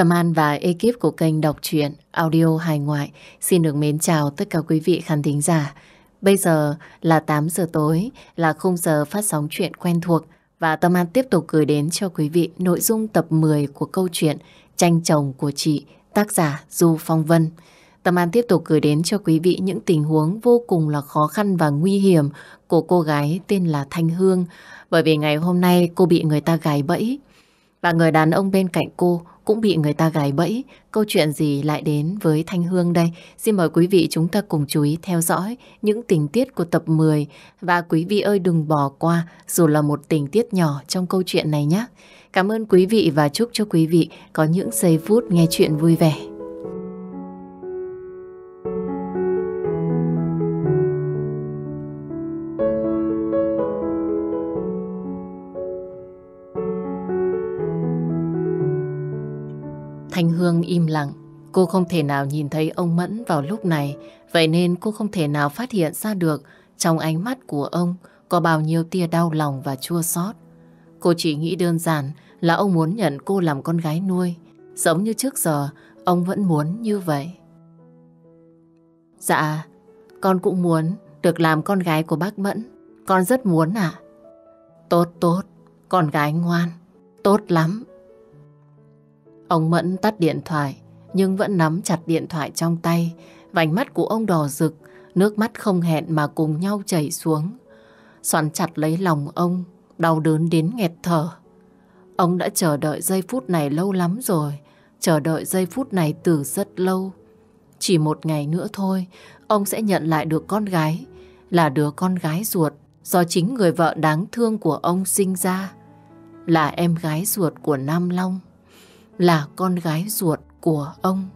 Tâm An và ekip của kênh đọc truyện audio hài ngoại xin được mến chào tất cả quý vị khán thính giả. Bây giờ là 8 giờ tối, là khung giờ phát sóng chuyện quen thuộc và Tâm An tiếp tục gửi đến cho quý vị nội dung tập 10 của câu chuyện Tranh chồng của chị, tác giả Du Phong Vân. Tâm An tiếp tục gửi đến cho quý vị những tình huống vô cùng là khó khăn và nguy hiểm của cô gái tên là Thanh Hương bởi vì ngày hôm nay cô bị người ta gài bẫy và người đàn ông bên cạnh cô cũng bị người ta gài bẫy. Câu chuyện gì lại đến với Thanh Hương đây? Xin mời quý vị chúng ta cùng chú ý theo dõi những tình tiết của tập 10. Và quý vị ơi đừng bỏ qua dù là một tình tiết nhỏ trong câu chuyện này nhé. Cảm ơn quý vị và chúc cho quý vị có những giây phút nghe chuyện vui vẻ. Hương im lặng. Cô không thể nào nhìn thấy ông Mẫn vào lúc này, vậy nên cô không thể nào phát hiện ra được trong ánh mắt của ông có bao nhiêu tia đau lòng và chua xót. Cô chỉ nghĩ đơn giản là ông muốn nhận cô làm con gái nuôi, giống như trước giờ ông vẫn muốn như vậy. Dạ, con cũng muốn được làm con gái của bác Mẫn, con rất muốn ạ. Tốt tốt, con gái ngoan, tốt lắm. Ông Mẫn tắt điện thoại, nhưng vẫn nắm chặt điện thoại trong tay. Vành mắt của ông đỏ rực, nước mắt không hẹn mà cùng nhau chảy xuống. Xoắn chặt lấy lòng ông, đau đớn đến nghẹt thở. Ông đã chờ đợi giây phút này lâu lắm rồi, chờ đợi giây phút này từ rất lâu. Chỉ một ngày nữa thôi, ông sẽ nhận lại được con gái, là đứa con gái ruột do chính người vợ đáng thương của ông sinh ra, là em gái ruột của Nam Long là con gái ruột của ông.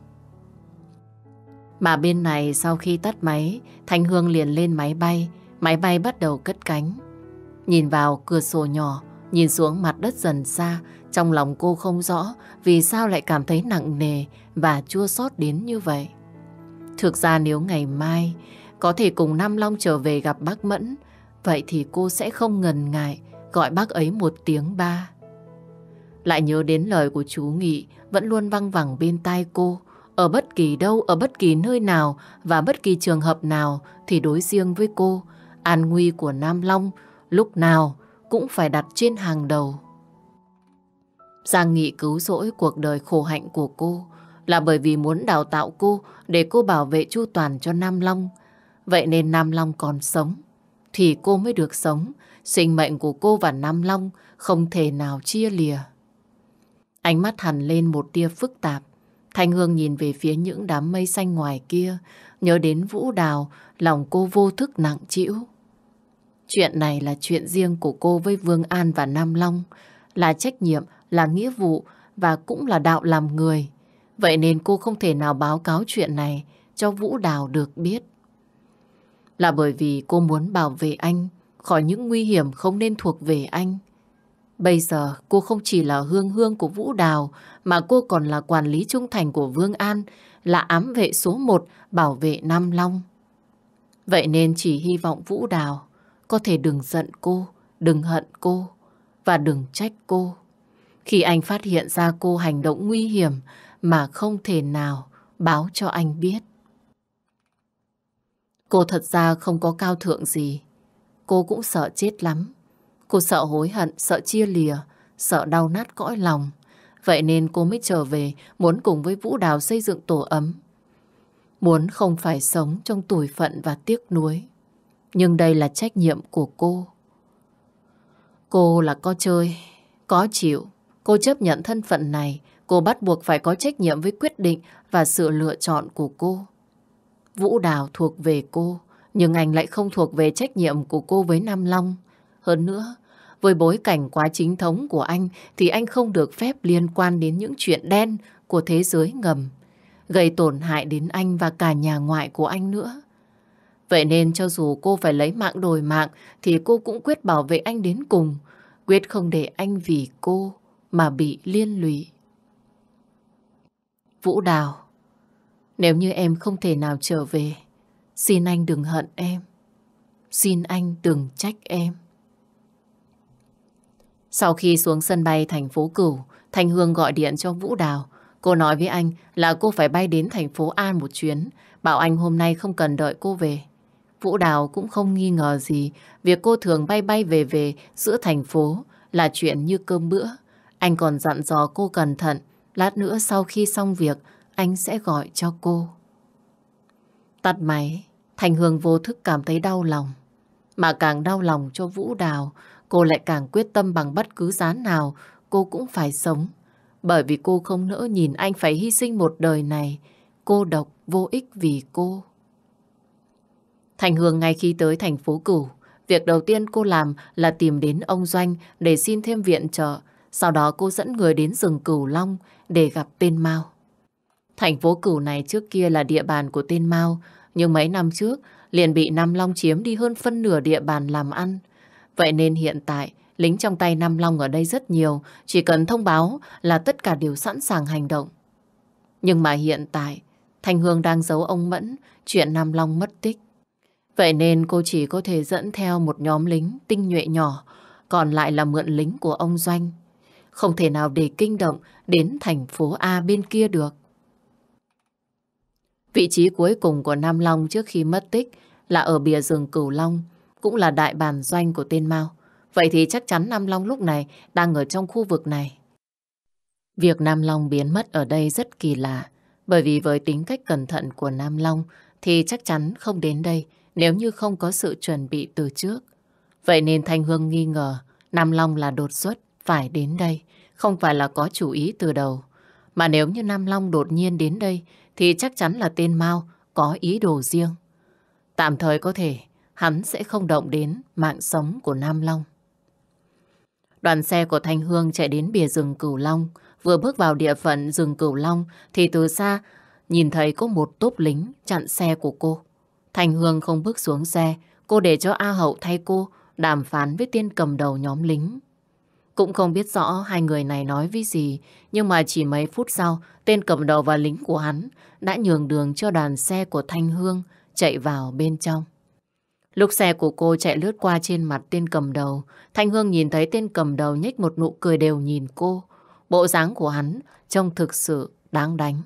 Mà bên này sau khi tắt máy, Thanh Hương liền lên máy bay, máy bay bắt đầu cất cánh. Nhìn vào cửa sổ nhỏ, nhìn xuống mặt đất dần xa, trong lòng cô không rõ vì sao lại cảm thấy nặng nề và chua xót đến như vậy. Thực ra nếu ngày mai có thể cùng Nam Long trở về gặp bác Mẫn, vậy thì cô sẽ không ngần ngại gọi bác ấy một tiếng ba. Lại nhớ đến lời của chú Nghị vẫn luôn văng vẳng bên tai cô. Ở bất kỳ đâu, ở bất kỳ nơi nào và bất kỳ trường hợp nào thì đối riêng với cô, an nguy của Nam Long lúc nào cũng phải đặt trên hàng đầu. Giang Nghị cứu rỗi cuộc đời khổ hạnh của cô là bởi vì muốn đào tạo cô để cô bảo vệ chu toàn cho Nam Long. Vậy nên Nam Long còn sống thì cô mới được sống. Sinh mệnh của cô và Nam Long không thể nào chia lìa. Ánh mắt hẳn lên một tia phức tạp. Thanh Hương nhìn về phía những đám mây xanh ngoài kia, nhớ đến Vũ Đào, lòng cô vô thức nặng chịu. Chuyện này là chuyện riêng của cô với Vương An và Nam Long, là trách nhiệm, là nghĩa vụ và cũng là đạo làm người. Vậy nên cô không thể nào báo cáo chuyện này cho Vũ Đào được biết. Là bởi vì cô muốn bảo vệ anh khỏi những nguy hiểm không nên thuộc về anh. Bây giờ cô không chỉ là hương hương của Vũ Đào mà cô còn là quản lý trung thành của Vương An, là ám vệ số 1 bảo vệ Nam Long. Vậy nên chỉ hy vọng Vũ Đào có thể đừng giận cô, đừng hận cô và đừng trách cô. Khi anh phát hiện ra cô hành động nguy hiểm mà không thể nào báo cho anh biết. Cô thật ra không có cao thượng gì. Cô cũng sợ chết lắm. Cô sợ hối hận, sợ chia lìa, sợ đau nát cõi lòng. Vậy nên cô mới trở về, muốn cùng với Vũ Đào xây dựng tổ ấm. Muốn không phải sống trong tủi phận và tiếc nuối. Nhưng đây là trách nhiệm của cô. Cô là có chơi, có chịu. Cô chấp nhận thân phận này, cô bắt buộc phải có trách nhiệm với quyết định và sự lựa chọn của cô. Vũ Đào thuộc về cô, nhưng anh lại không thuộc về trách nhiệm của cô với Nam Long. Hơn nữa, với bối cảnh quá chính thống của anh thì anh không được phép liên quan đến những chuyện đen của thế giới ngầm, gây tổn hại đến anh và cả nhà ngoại của anh nữa. Vậy nên cho dù cô phải lấy mạng đổi mạng thì cô cũng quyết bảo vệ anh đến cùng, quyết không để anh vì cô mà bị liên lụy. Vũ Đào, nếu như em không thể nào trở về, xin anh đừng hận em. Xin anh đừng trách em. Sau khi xuống sân bay thành phố Cửu, Thanh Hương gọi điện cho Vũ Đào. Cô nói với anh là cô phải bay đến thành phố An một chuyến, bảo anh hôm nay không cần đợi cô về. Vũ Đào cũng không nghi ngờ gì, việc cô thường bay bay về về giữa thành phố là chuyện như cơm bữa. Anh còn dặn dò cô cẩn thận, lát nữa sau khi xong việc, anh sẽ gọi cho cô. Tắt máy, Thành Hương vô thức cảm thấy đau lòng. Mà càng đau lòng cho Vũ Đào, cô lại càng quyết tâm bằng bất cứ giá nào cô cũng phải sống. Bởi vì cô không nỡ nhìn anh phải hy sinh một đời này, cô độc vô ích vì cô. Thành Hương ngay khi tới thành phố Cửu, việc đầu tiên cô làm là tìm đến ông Doanh để xin thêm viện trợ. Sau đó cô dẫn người đến rừng Cửu Long để gặp tên Mao. Thành phố Cửu này trước kia là địa bàn của tên Mao, nhưng mấy năm trước liền bị Nam Long chiếm đi hơn phân nửa địa bàn làm ăn. Vậy nên hiện tại, lính trong tay Nam Long ở đây rất nhiều, chỉ cần thông báo là tất cả đều sẵn sàng hành động. Nhưng mà hiện tại, Thanh Hương đang giấu ông Mẫn chuyện Nam Long mất tích. Vậy nên cô chỉ có thể dẫn theo một nhóm lính tinh nhuệ nhỏ, còn lại là mượn lính của ông Doanh. Không thể nào để kinh động đến thành phố A bên kia được. Vị trí cuối cùng của Nam Long trước khi mất tích là ở bìa rừng Cửu Long, cũng là đại bàn doanh của tên Mao. Vậy thì chắc chắn Nam Long lúc này đang ở trong khu vực này. Việc Nam Long biến mất ở đây rất kỳ lạ, bởi vì với tính cách cẩn thận của Nam Long thì chắc chắn không đến đây nếu như không có sự chuẩn bị từ trước. Vậy nên Thanh Hương nghi ngờ Nam Long là đột xuất, phải đến đây, không phải là có chủ ý từ đầu. Mà nếu như Nam Long đột nhiên đến đây thì chắc chắn là tên Mao có ý đồ riêng. Tạm thời có thể hắn sẽ không động đến mạng sống của Nam Long. Đoàn xe của Thanh Hương chạy đến bìa rừng Cửu Long. Vừa bước vào địa phận rừng Cửu Long thì từ xa nhìn thấy có một tốp lính chặn xe của cô. Thanh Hương không bước xuống xe, cô để cho A Hậu thay cô đàm phán với tên cầm đầu nhóm lính. Cũng không biết rõ hai người này nói với gì, nhưng mà chỉ mấy phút sau, tên cầm đầu và lính của hắn đã nhường đường cho đoàn xe của Thanh Hương chạy vào bên trong. Lúc xe của cô chạy lướt qua trên mặt tên cầm đầu, Thanh Hương nhìn thấy tên cầm đầu nhếch một nụ cười đều nhìn cô. Bộ dáng của hắn trông thực sự đáng đánh.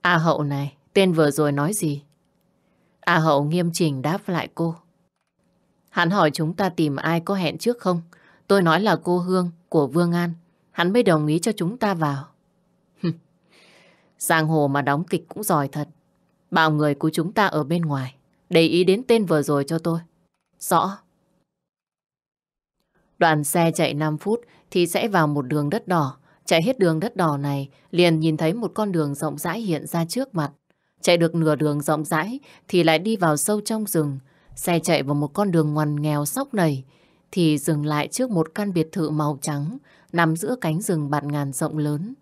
A hậu này, tên vừa rồi nói gì? A hậu nghiêm chỉnh đáp lại cô. Hắn hỏi chúng ta tìm ai có hẹn trước không? Tôi nói là cô Hương của Vương An. Hắn mới đồng ý cho chúng ta vào. Giang hồ mà đóng kịch cũng giỏi thật. Bảo người của chúng ta ở bên ngoài. Để ý đến tên vừa rồi cho tôi. Rõ. Đoàn xe chạy 5 phút thì sẽ vào một đường đất đỏ. Chạy hết đường đất đỏ này, liền nhìn thấy một con đường rộng rãi hiện ra trước mặt. Chạy được nửa đường rộng rãi thì lại đi vào sâu trong rừng. Xe chạy vào một con đường ngoằn nghèo sóc nầy thì dừng lại trước một căn biệt thự màu trắng nằm giữa cánh rừng bạt ngàn rộng lớn.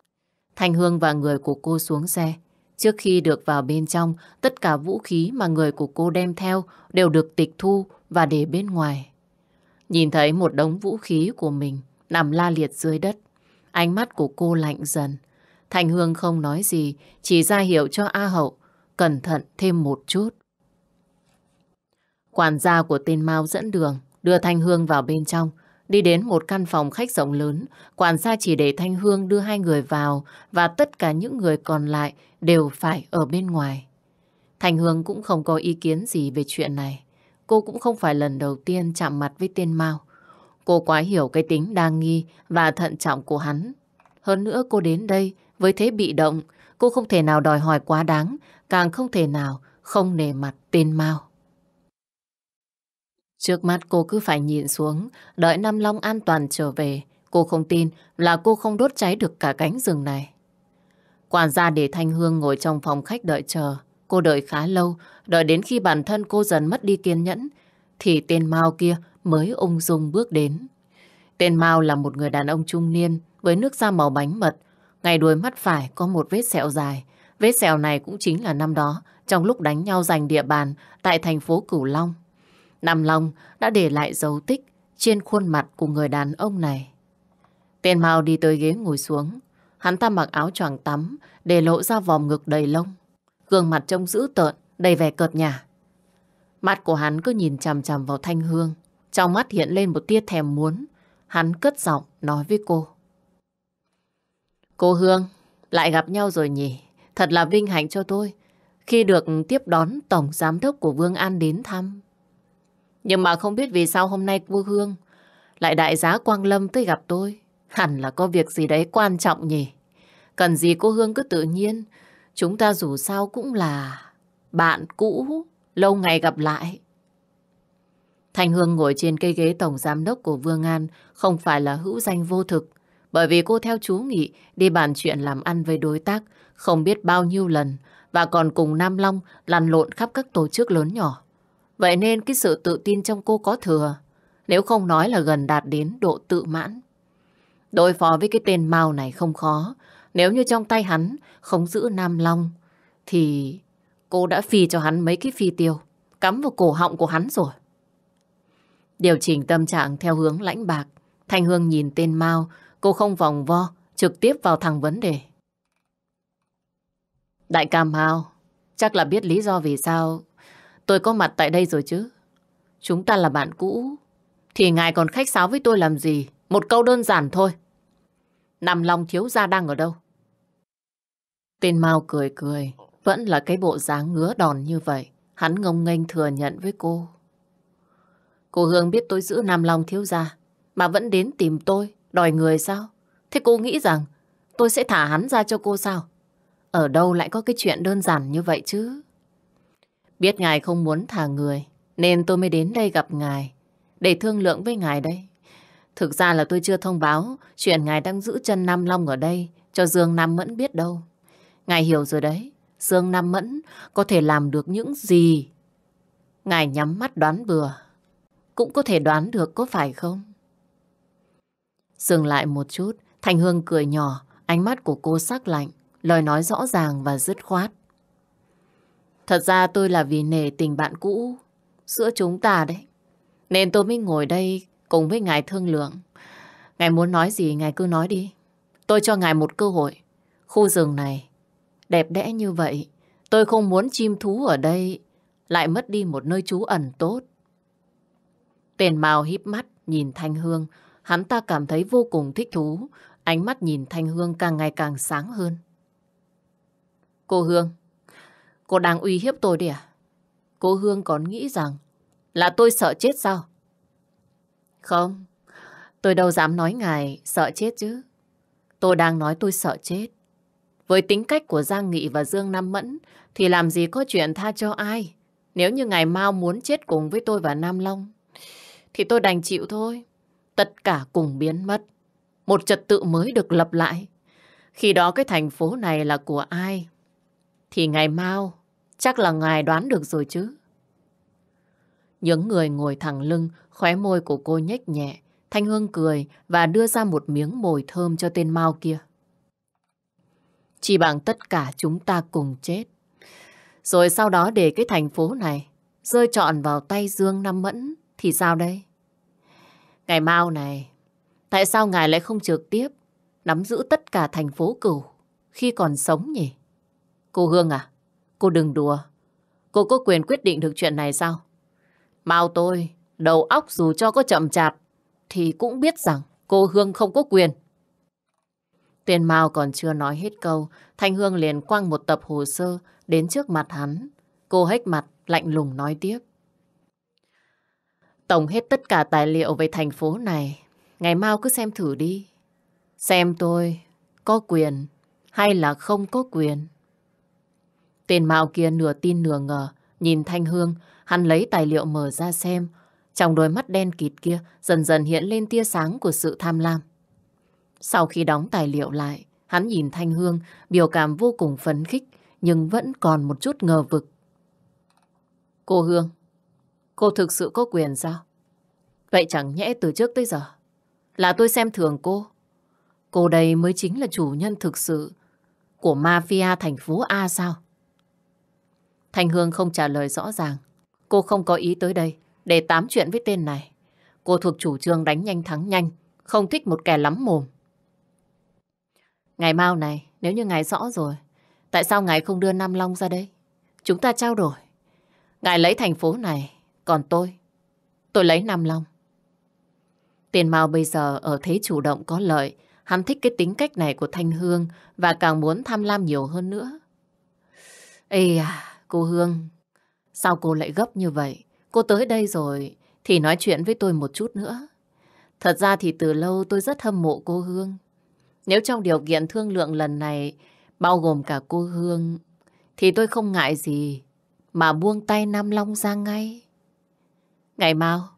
Thanh Hương và người của cô xuống xe, Trước khi được vào bên trong, tất cả vũ khí mà người của cô đem theo đều được tịch thu và để bên ngoài. Nhìn thấy một đống vũ khí của mình nằm la liệt dưới đất, ánh mắt của cô lạnh dần. Thành Hương không nói gì, chỉ ra hiệu cho A Hậu, cẩn thận thêm một chút. Quản gia của tên Mao dẫn đường, đưa Thanh Hương vào bên trong. Đi đến một căn phòng khách rộng lớn, quản gia chỉ để Thanh Hương đưa hai người vào và tất cả những người còn lại đều phải ở bên ngoài. Thanh Hương cũng không có ý kiến gì về chuyện này. Cô cũng không phải lần đầu tiên chạm mặt với tên Mao. Cô quá hiểu cái tính đa nghi và thận trọng của hắn. Hơn nữa cô đến đây với thế bị động, cô không thể nào đòi hỏi quá đáng, càng không thể nào không nề mặt tên Mao. Trước mắt cô cứ phải nhìn xuống, đợi Nam Long an toàn trở về. Cô không tin là cô không đốt cháy được cả cánh rừng này. Quản gia để Thanh Hương ngồi trong phòng khách đợi chờ. Cô đợi khá lâu, đợi đến khi bản thân cô dần mất đi kiên nhẫn, thì tên Mao kia mới ung dung bước đến. Tên Mao là một người đàn ông trung niên với nước da màu bánh mật. ngày đuôi mắt phải có một vết sẹo dài. Vết sẹo này cũng chính là năm đó, trong lúc đánh nhau giành địa bàn tại thành phố Cửu Long. Nam Long đã để lại dấu tích trên khuôn mặt của người đàn ông này. Tiền Mao đi tới ghế ngồi xuống. Hắn ta mặc áo choàng tắm để lộ ra vòng ngực đầy lông. Gương mặt trông dữ tợn, đầy vẻ cợt nhả. Mặt của hắn cứ nhìn chằm chằm vào Thanh Hương. Trong mắt hiện lên một tia thèm muốn. Hắn cất giọng nói với cô. Cô Hương, lại gặp nhau rồi nhỉ? Thật là vinh hạnh cho tôi khi được tiếp đón Tổng Giám đốc của Vương An đến thăm. Nhưng mà không biết vì sao hôm nay cô Hương lại đại giá Quang Lâm tới gặp tôi. Hẳn là có việc gì đấy quan trọng nhỉ? Cần gì cô Hương cứ tự nhiên. Chúng ta dù sao cũng là bạn cũ, lâu ngày gặp lại. thành Hương ngồi trên cây ghế tổng giám đốc của Vương An không phải là hữu danh vô thực. Bởi vì cô theo chú Nghị đi bàn chuyện làm ăn với đối tác không biết bao nhiêu lần và còn cùng Nam Long lăn lộn khắp các tổ chức lớn nhỏ. Vậy nên cái sự tự tin trong cô có thừa, nếu không nói là gần đạt đến độ tự mãn. Đối phó với cái tên Mao này không khó, nếu như trong tay hắn không giữ Nam Long, thì cô đã phi cho hắn mấy cái phi tiêu, cắm vào cổ họng của hắn rồi. Điều chỉnh tâm trạng theo hướng lãnh bạc, Thanh Hương nhìn tên Mao, cô không vòng vo, trực tiếp vào thẳng vấn đề. Đại ca Mao, chắc là biết lý do vì sao Tôi có mặt tại đây rồi chứ. Chúng ta là bạn cũ. Thì ngài còn khách sáo với tôi làm gì? Một câu đơn giản thôi. Nằm lòng thiếu gia đang ở đâu? Tên Mao cười cười. Vẫn là cái bộ dáng ngứa đòn như vậy. Hắn ngông nghênh thừa nhận với cô. Cô Hương biết tôi giữ Nam Long thiếu gia mà vẫn đến tìm tôi, đòi người sao? Thế cô nghĩ rằng tôi sẽ thả hắn ra cho cô sao? Ở đâu lại có cái chuyện đơn giản như vậy chứ? Biết ngài không muốn thả người, nên tôi mới đến đây gặp ngài, để thương lượng với ngài đây. Thực ra là tôi chưa thông báo chuyện ngài đang giữ chân Nam Long ở đây cho Dương Nam Mẫn biết đâu. Ngài hiểu rồi đấy, Dương Nam Mẫn có thể làm được những gì. Ngài nhắm mắt đoán vừa cũng có thể đoán được có phải không? Dừng lại một chút, Thành Hương cười nhỏ, ánh mắt của cô sắc lạnh, lời nói rõ ràng và dứt khoát. Thật ra tôi là vì nề tình bạn cũ giữa chúng ta đấy. Nên tôi mới ngồi đây cùng với ngài thương lượng. Ngài muốn nói gì ngài cứ nói đi. Tôi cho ngài một cơ hội. Khu rừng này đẹp đẽ như vậy. Tôi không muốn chim thú ở đây lại mất đi một nơi trú ẩn tốt. Tiền màu híp mắt nhìn Thanh Hương. Hắn ta cảm thấy vô cùng thích thú. Ánh mắt nhìn Thanh Hương càng ngày càng sáng hơn. Cô Hương, Cô đang uy hiếp tôi đi à? Cô Hương còn nghĩ rằng là tôi sợ chết sao? Không, tôi đâu dám nói ngài sợ chết chứ. Tôi đang nói tôi sợ chết. Với tính cách của Giang Nghị và Dương Nam Mẫn thì làm gì có chuyện tha cho ai. Nếu như ngài mau muốn chết cùng với tôi và Nam Long thì tôi đành chịu thôi. Tất cả cùng biến mất. Một trật tự mới được lập lại. Khi đó cái thành phố này là của ai? Thì ngày mau Chắc là ngài đoán được rồi chứ. Những người ngồi thẳng lưng, khóe môi của cô nhếch nhẹ. Thanh Hương cười và đưa ra một miếng mồi thơm cho tên mau kia. Chỉ bằng tất cả chúng ta cùng chết. Rồi sau đó để cái thành phố này rơi trọn vào tay Dương Năm Mẫn thì sao đây? Ngày mau này, tại sao ngài lại không trực tiếp nắm giữ tất cả thành phố cửu khi còn sống nhỉ? Cô Hương à, Cô đừng đùa. Cô có quyền quyết định được chuyện này sao? Mau tôi, đầu óc dù cho có chậm chạp, thì cũng biết rằng cô Hương không có quyền. Tiền Mao còn chưa nói hết câu, Thanh Hương liền quăng một tập hồ sơ đến trước mặt hắn. Cô hếch mặt, lạnh lùng nói tiếp. Tổng hết tất cả tài liệu về thành phố này, ngày mau cứ xem thử đi. Xem tôi có quyền hay là không có quyền. Tên Mạo kia nửa tin nửa ngờ, nhìn Thanh Hương, hắn lấy tài liệu mở ra xem. Trong đôi mắt đen kịt kia dần dần hiện lên tia sáng của sự tham lam. Sau khi đóng tài liệu lại, hắn nhìn Thanh Hương, biểu cảm vô cùng phấn khích, nhưng vẫn còn một chút ngờ vực. Cô Hương, cô thực sự có quyền sao? Vậy chẳng nhẽ từ trước tới giờ là tôi xem thường cô. Cô đây mới chính là chủ nhân thực sự của mafia thành phố A sao? Thanh Hương không trả lời rõ ràng. Cô không có ý tới đây để tám chuyện với tên này. Cô thuộc chủ trương đánh nhanh thắng nhanh, không thích một kẻ lắm mồm. Ngày mau này, nếu như ngài rõ rồi, tại sao ngài không đưa Nam Long ra đây? Chúng ta trao đổi. Ngài lấy thành phố này, còn tôi, tôi lấy Nam Long. Tiền Mao bây giờ ở thế chủ động có lợi, hắn thích cái tính cách này của Thanh Hương và càng muốn tham lam nhiều hơn nữa. Ê à, Cô Hương, sao cô lại gấp như vậy? Cô tới đây rồi thì nói chuyện với tôi một chút nữa. Thật ra thì từ lâu tôi rất hâm mộ cô Hương. Nếu trong điều kiện thương lượng lần này bao gồm cả cô Hương thì tôi không ngại gì mà buông tay Nam Long ra ngay. Ngày mau,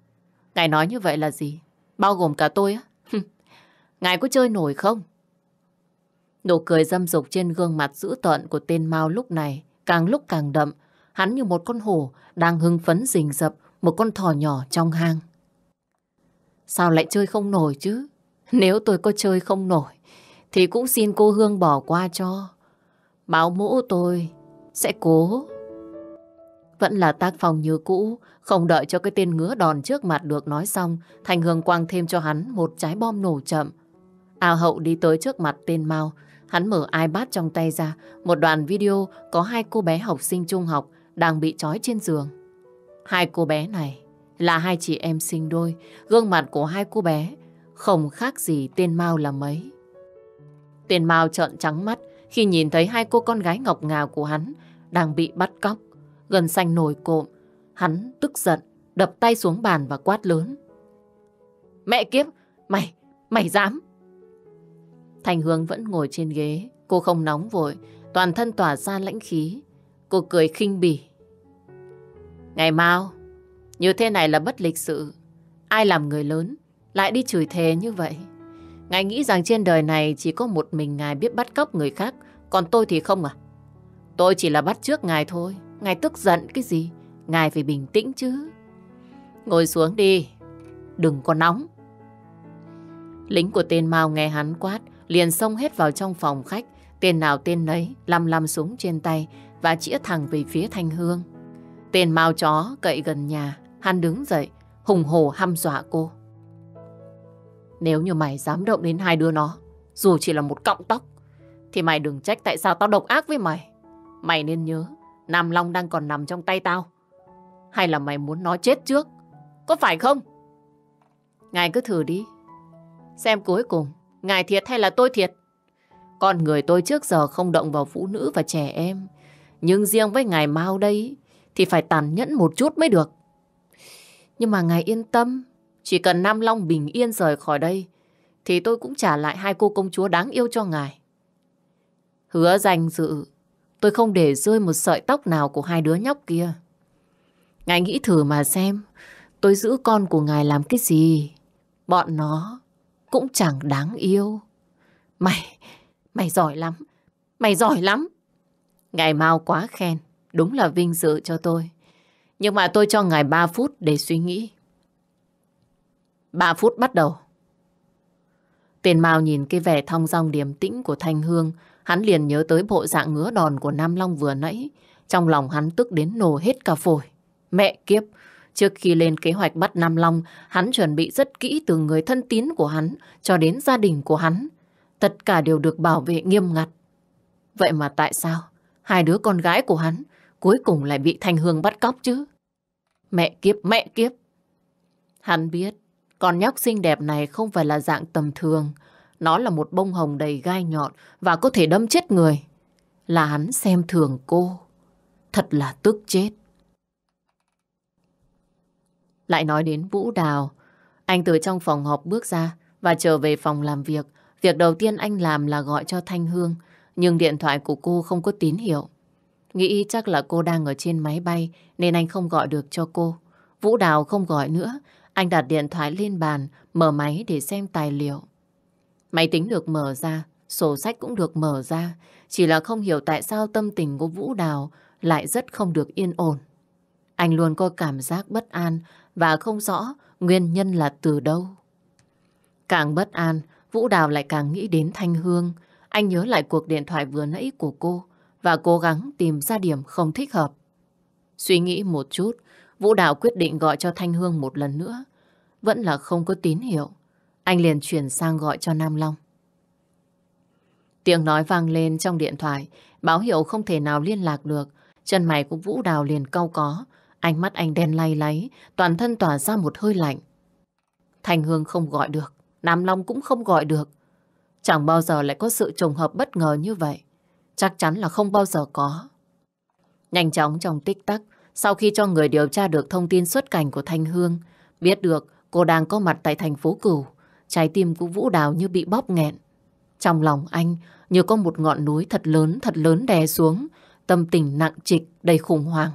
ngài nói như vậy là gì? Bao gồm cả tôi á? ngài có chơi nổi không? Nụ cười dâm dục trên gương mặt dữ tợn của tên Mao lúc này càng lúc càng đậm, hắn như một con hổ đang hưng phấn rình rập một con thỏ nhỏ trong hang. Sao lại chơi không nổi chứ? Nếu tôi có chơi không nổi, thì cũng xin cô Hương bỏ qua cho. Báo mũ tôi sẽ cố. Vẫn là tác phòng như cũ, không đợi cho cái tên ngứa đòn trước mặt được nói xong, Thành Hương quang thêm cho hắn một trái bom nổ chậm. Ao hậu đi tới trước mặt tên Mao, Hắn mở iPad trong tay ra, một đoạn video có hai cô bé học sinh trung học đang bị trói trên giường. Hai cô bé này là hai chị em sinh đôi, gương mặt của hai cô bé không khác gì tên Mao là mấy. Tên Mao trợn trắng mắt khi nhìn thấy hai cô con gái ngọc ngào của hắn đang bị bắt cóc, gần xanh nổi cộm. Hắn tức giận, đập tay xuống bàn và quát lớn. Mẹ kiếp, mày, mày dám! Thành Hương vẫn ngồi trên ghế, cô không nóng vội, toàn thân tỏa ra lãnh khí. Cô cười khinh bỉ. Ngày mau, như thế này là bất lịch sự. Ai làm người lớn, lại đi chửi thề như vậy. Ngài nghĩ rằng trên đời này chỉ có một mình ngài biết bắt cóc người khác, còn tôi thì không à? Tôi chỉ là bắt trước ngài thôi. Ngài tức giận cái gì? Ngài phải bình tĩnh chứ. Ngồi xuống đi, đừng có nóng. Lính của tên Mao nghe hắn quát, liền xông hết vào trong phòng khách, tên nào tên nấy lăm lăm súng trên tay và chĩa thẳng về phía Thanh Hương. Tên mau chó cậy gần nhà, hắn đứng dậy, hùng hổ hăm dọa cô. Nếu như mày dám động đến hai đứa nó, dù chỉ là một cọng tóc, thì mày đừng trách tại sao tao độc ác với mày. Mày nên nhớ, Nam Long đang còn nằm trong tay tao. Hay là mày muốn nó chết trước? Có phải không? Ngài cứ thử đi. Xem cuối cùng Ngài thiệt hay là tôi thiệt? Con người tôi trước giờ không động vào phụ nữ và trẻ em. Nhưng riêng với ngài Mao đây thì phải tàn nhẫn một chút mới được. Nhưng mà ngài yên tâm, chỉ cần Nam Long bình yên rời khỏi đây thì tôi cũng trả lại hai cô công chúa đáng yêu cho ngài. Hứa danh dự, tôi không để rơi một sợi tóc nào của hai đứa nhóc kia. Ngài nghĩ thử mà xem, tôi giữ con của ngài làm cái gì? Bọn nó cũng chẳng đáng yêu. Mày, mày giỏi lắm, mày giỏi lắm. Ngài Mao quá khen, đúng là vinh dự cho tôi. Nhưng mà tôi cho ngài 3 phút để suy nghĩ. 3 phút bắt đầu. Tiền Mao nhìn cái vẻ thong dong điềm tĩnh của Thanh Hương, hắn liền nhớ tới bộ dạng ngứa đòn của Nam Long vừa nãy. Trong lòng hắn tức đến nổ hết cả phổi. Mẹ kiếp, Trước khi lên kế hoạch bắt Nam Long, hắn chuẩn bị rất kỹ từ người thân tín của hắn cho đến gia đình của hắn. Tất cả đều được bảo vệ nghiêm ngặt. Vậy mà tại sao hai đứa con gái của hắn cuối cùng lại bị Thanh Hương bắt cóc chứ? Mẹ kiếp, mẹ kiếp! Hắn biết con nhóc xinh đẹp này không phải là dạng tầm thường. Nó là một bông hồng đầy gai nhọn và có thể đâm chết người. Là hắn xem thường cô. Thật là tức chết. Lại nói đến Vũ Đào. Anh từ trong phòng họp bước ra và trở về phòng làm việc. Việc đầu tiên anh làm là gọi cho Thanh Hương, nhưng điện thoại của cô không có tín hiệu. Nghĩ chắc là cô đang ở trên máy bay nên anh không gọi được cho cô. Vũ Đào không gọi nữa, anh đặt điện thoại lên bàn, mở máy để xem tài liệu. Máy tính được mở ra, sổ sách cũng được mở ra, chỉ là không hiểu tại sao tâm tình của Vũ Đào lại rất không được yên ổn. Anh luôn có cảm giác bất an và không rõ nguyên nhân là từ đâu. Càng bất an, Vũ Đào lại càng nghĩ đến Thanh Hương. Anh nhớ lại cuộc điện thoại vừa nãy của cô và cố gắng tìm ra điểm không thích hợp. Suy nghĩ một chút, Vũ Đào quyết định gọi cho Thanh Hương một lần nữa. Vẫn là không có tín hiệu. Anh liền chuyển sang gọi cho Nam Long. Tiếng nói vang lên trong điện thoại, báo hiệu không thể nào liên lạc được. Chân mày của Vũ Đào liền cau có, Ánh mắt anh đen lay láy, toàn thân tỏa ra một hơi lạnh. Thành Hương không gọi được, Nam Long cũng không gọi được. Chẳng bao giờ lại có sự trùng hợp bất ngờ như vậy. Chắc chắn là không bao giờ có. Nhanh chóng trong tích tắc, sau khi cho người điều tra được thông tin xuất cảnh của Thanh Hương, biết được cô đang có mặt tại thành phố Cửu, trái tim của Vũ Đào như bị bóp nghẹn. Trong lòng anh như có một ngọn núi thật lớn thật lớn đè xuống, tâm tình nặng trịch đầy khủng hoảng.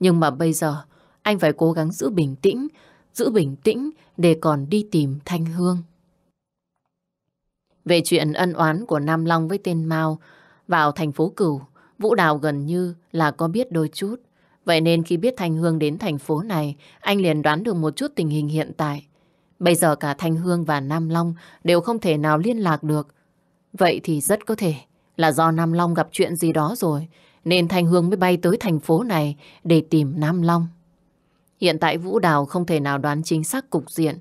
Nhưng mà bây giờ anh phải cố gắng giữ bình tĩnh, giữ bình tĩnh để còn đi tìm Thanh Hương. Về chuyện ân oán của Nam Long với tên Mao vào thành phố Cửu, Vũ Đào gần như là có biết đôi chút. Vậy nên khi biết Thanh Hương đến thành phố này, anh liền đoán được một chút tình hình hiện tại. Bây giờ cả Thanh Hương và Nam Long đều không thể nào liên lạc được. Vậy thì rất có thể là do Nam Long gặp chuyện gì đó rồi, nên Thanh Hương mới bay tới thành phố này để tìm Nam Long. Hiện tại Vũ Đào không thể nào đoán chính xác cục diện,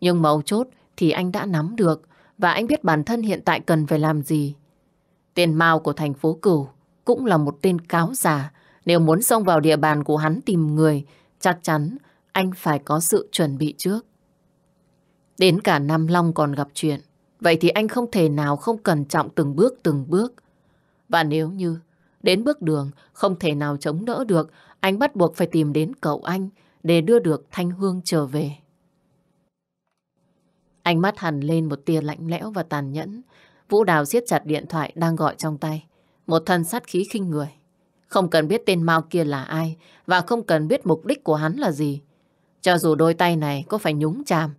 nhưng mấu chốt thì anh đã nắm được và anh biết bản thân hiện tại cần phải làm gì. Tên Mao của thành phố Cửu cũng là một tên cáo giả. Nếu muốn xông vào địa bàn của hắn tìm người, chắc chắn anh phải có sự chuẩn bị trước. Đến cả Nam Long còn gặp chuyện, vậy thì anh không thể nào không cẩn trọng từng bước từng bước. Và nếu như Đến bước đường, không thể nào chống đỡ được, anh bắt buộc phải tìm đến cậu anh để đưa được Thanh Hương trở về. Ánh mắt hằn lên một tia lạnh lẽo và tàn nhẫn. Vũ Đào siết chặt điện thoại đang gọi trong tay. Một thân sát khí khinh người. Không cần biết tên Mao kia là ai và không cần biết mục đích của hắn là gì. Cho dù đôi tay này có phải nhúng chàm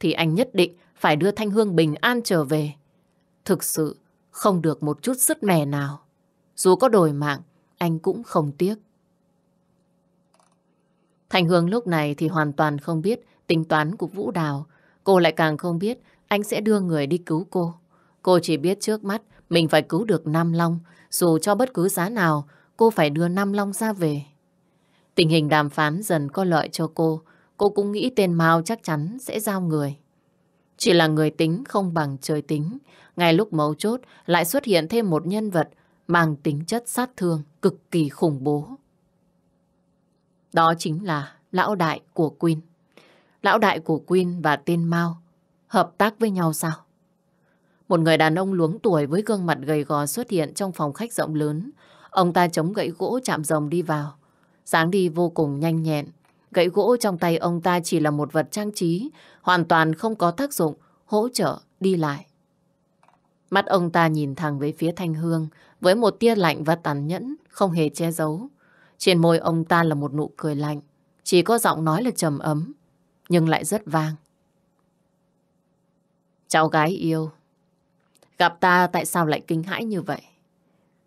thì anh nhất định phải đưa Thanh Hương bình an trở về. Thực sự không được một chút sức mẻ nào. Dù có đổi mạng, anh cũng không tiếc. Thành Hương lúc này thì hoàn toàn không biết tính toán của Vũ Đào. Cô lại càng không biết anh sẽ đưa người đi cứu cô. Cô chỉ biết trước mắt mình phải cứu được Nam Long. Dù cho bất cứ giá nào, cô phải đưa Nam Long ra về. Tình hình đàm phán dần có lợi cho cô. Cô cũng nghĩ tên Mao chắc chắn sẽ giao người. Chỉ là người tính không bằng trời tính. Ngay lúc mấu chốt lại xuất hiện thêm một nhân vật mang tính chất sát thương cực kỳ khủng bố. Đó chính là lão đại của Queen. Lão đại của Queen và tên Mao hợp tác với nhau sao? Một người đàn ông luống tuổi với gương mặt gầy gò xuất hiện trong phòng khách rộng lớn. Ông ta chống gậy gỗ chạm rồng đi vào. dáng đi vô cùng nhanh nhẹn. Gậy gỗ trong tay ông ta chỉ là một vật trang trí, hoàn toàn không có tác dụng, hỗ trợ, đi lại. Mắt ông ta nhìn thẳng về phía Thanh Hương, với một tia lạnh và tàn nhẫn, không hề che giấu. Trên môi ông ta là một nụ cười lạnh, chỉ có giọng nói là trầm ấm, nhưng lại rất vang. Cháu gái yêu, gặp ta tại sao lại kinh hãi như vậy?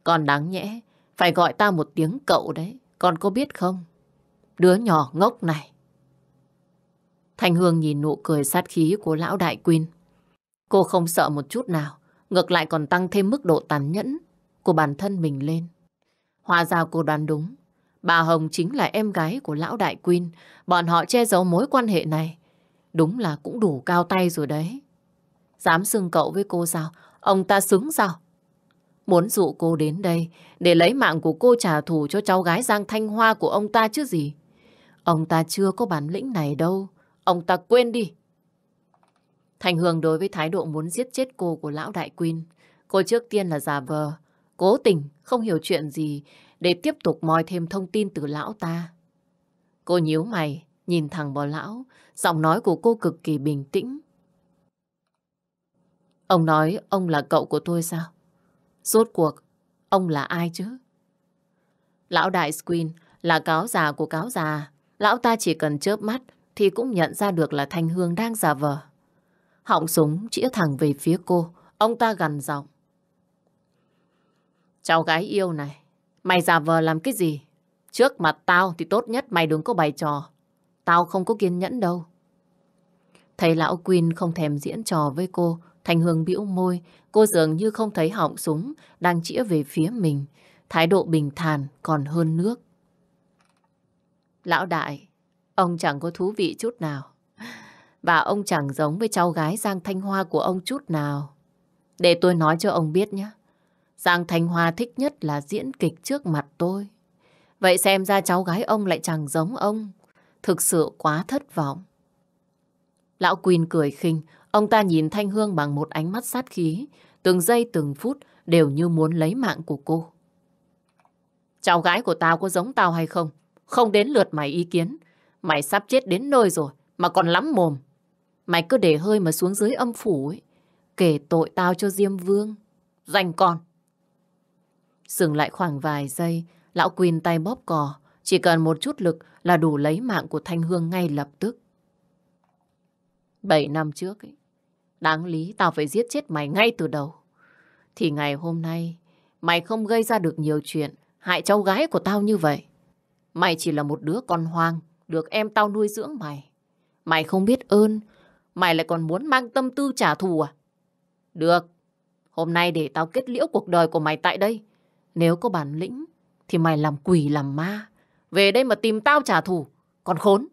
còn đáng nhẽ, phải gọi ta một tiếng cậu đấy, con có biết không? Đứa nhỏ ngốc này. Thanh Hương nhìn nụ cười sát khí của lão đại Quyên. Cô không sợ một chút nào, ngược lại còn tăng thêm mức độ tàn nhẫn của bản thân mình lên. hòa ra cô đoán đúng. Bà Hồng chính là em gái của lão đại Quyên. Bọn họ che giấu mối quan hệ này. Đúng là cũng đủ cao tay rồi đấy. Dám xưng cậu với cô sao? Ông ta xứng sao? Muốn dụ cô đến đây để lấy mạng của cô trả thù cho cháu gái Giang Thanh Hoa của ông ta chứ gì. Ông ta chưa có bản lĩnh này đâu. Ông ta quên đi. Thành Hương đối với thái độ muốn giết chết cô của lão đại Quyên. Cô trước tiên là giả vờ, Cố tình không hiểu chuyện gì để tiếp tục moi thêm thông tin từ lão ta. Cô nhíu mày, nhìn thẳng vào lão, giọng nói của cô cực kỳ bình tĩnh. Ông nói ông là cậu của tôi sao? Rốt cuộc, ông là ai chứ? Lão đại Squin là cáo già của cáo già. Lão ta chỉ cần chớp mắt thì cũng nhận ra được là Thanh Hương đang giả vờ. Họng súng chĩa thẳng về phía cô, ông ta gằn giọng. Cháu gái yêu này, mày giả vờ làm cái gì? Trước mặt tao thì tốt nhất mày đừng có bày trò. Tao không có kiên nhẫn đâu. Thầy lão Quyên không thèm diễn trò với cô, Thành Hương bĩu môi, cô dường như không thấy họng súng đang chĩa về phía mình. Thái độ bình thản còn hơn nước. Lão đại, ông chẳng có thú vị chút nào. Và ông chẳng giống với cháu gái Giang Thanh Hoa của ông chút nào. Để tôi nói cho ông biết nhé. Giang Thanh Hoa thích nhất là diễn kịch trước mặt tôi. Vậy xem ra cháu gái ông lại chẳng giống ông. Thực sự quá thất vọng. Lão Quỳnh cười khinh, ông ta nhìn Thanh Hương bằng một ánh mắt sát khí. Từng giây từng phút đều như muốn lấy mạng của cô. Cháu gái của tao có giống tao hay không? Không đến lượt mày ý kiến. Mày sắp chết đến nơi rồi, mà còn lắm mồm. Mày cứ để hơi mà xuống dưới âm phủ ấy. Kể tội tao cho Diêm Vương. Dành con. Dừng lại khoảng vài giây, lão Quỳnh tay bóp cò. Chỉ cần một chút lực là đủ lấy mạng của Thanh Hương ngay lập tức. Bảy năm trước, ấy, đáng lý tao phải giết chết mày ngay từ đầu. Thì ngày hôm nay, mày không gây ra được nhiều chuyện hại cháu gái của tao như vậy. Mày chỉ là một đứa con hoang, được em tao nuôi dưỡng mày. Mày không biết ơn, mày lại còn muốn mang tâm tư trả thù à? Được, hôm nay để tao kết liễu cuộc đời của mày tại đây. Nếu có bản lĩnh thì mày làm quỷ làm ma. Về đây mà tìm tao trả thù. Còn khốn.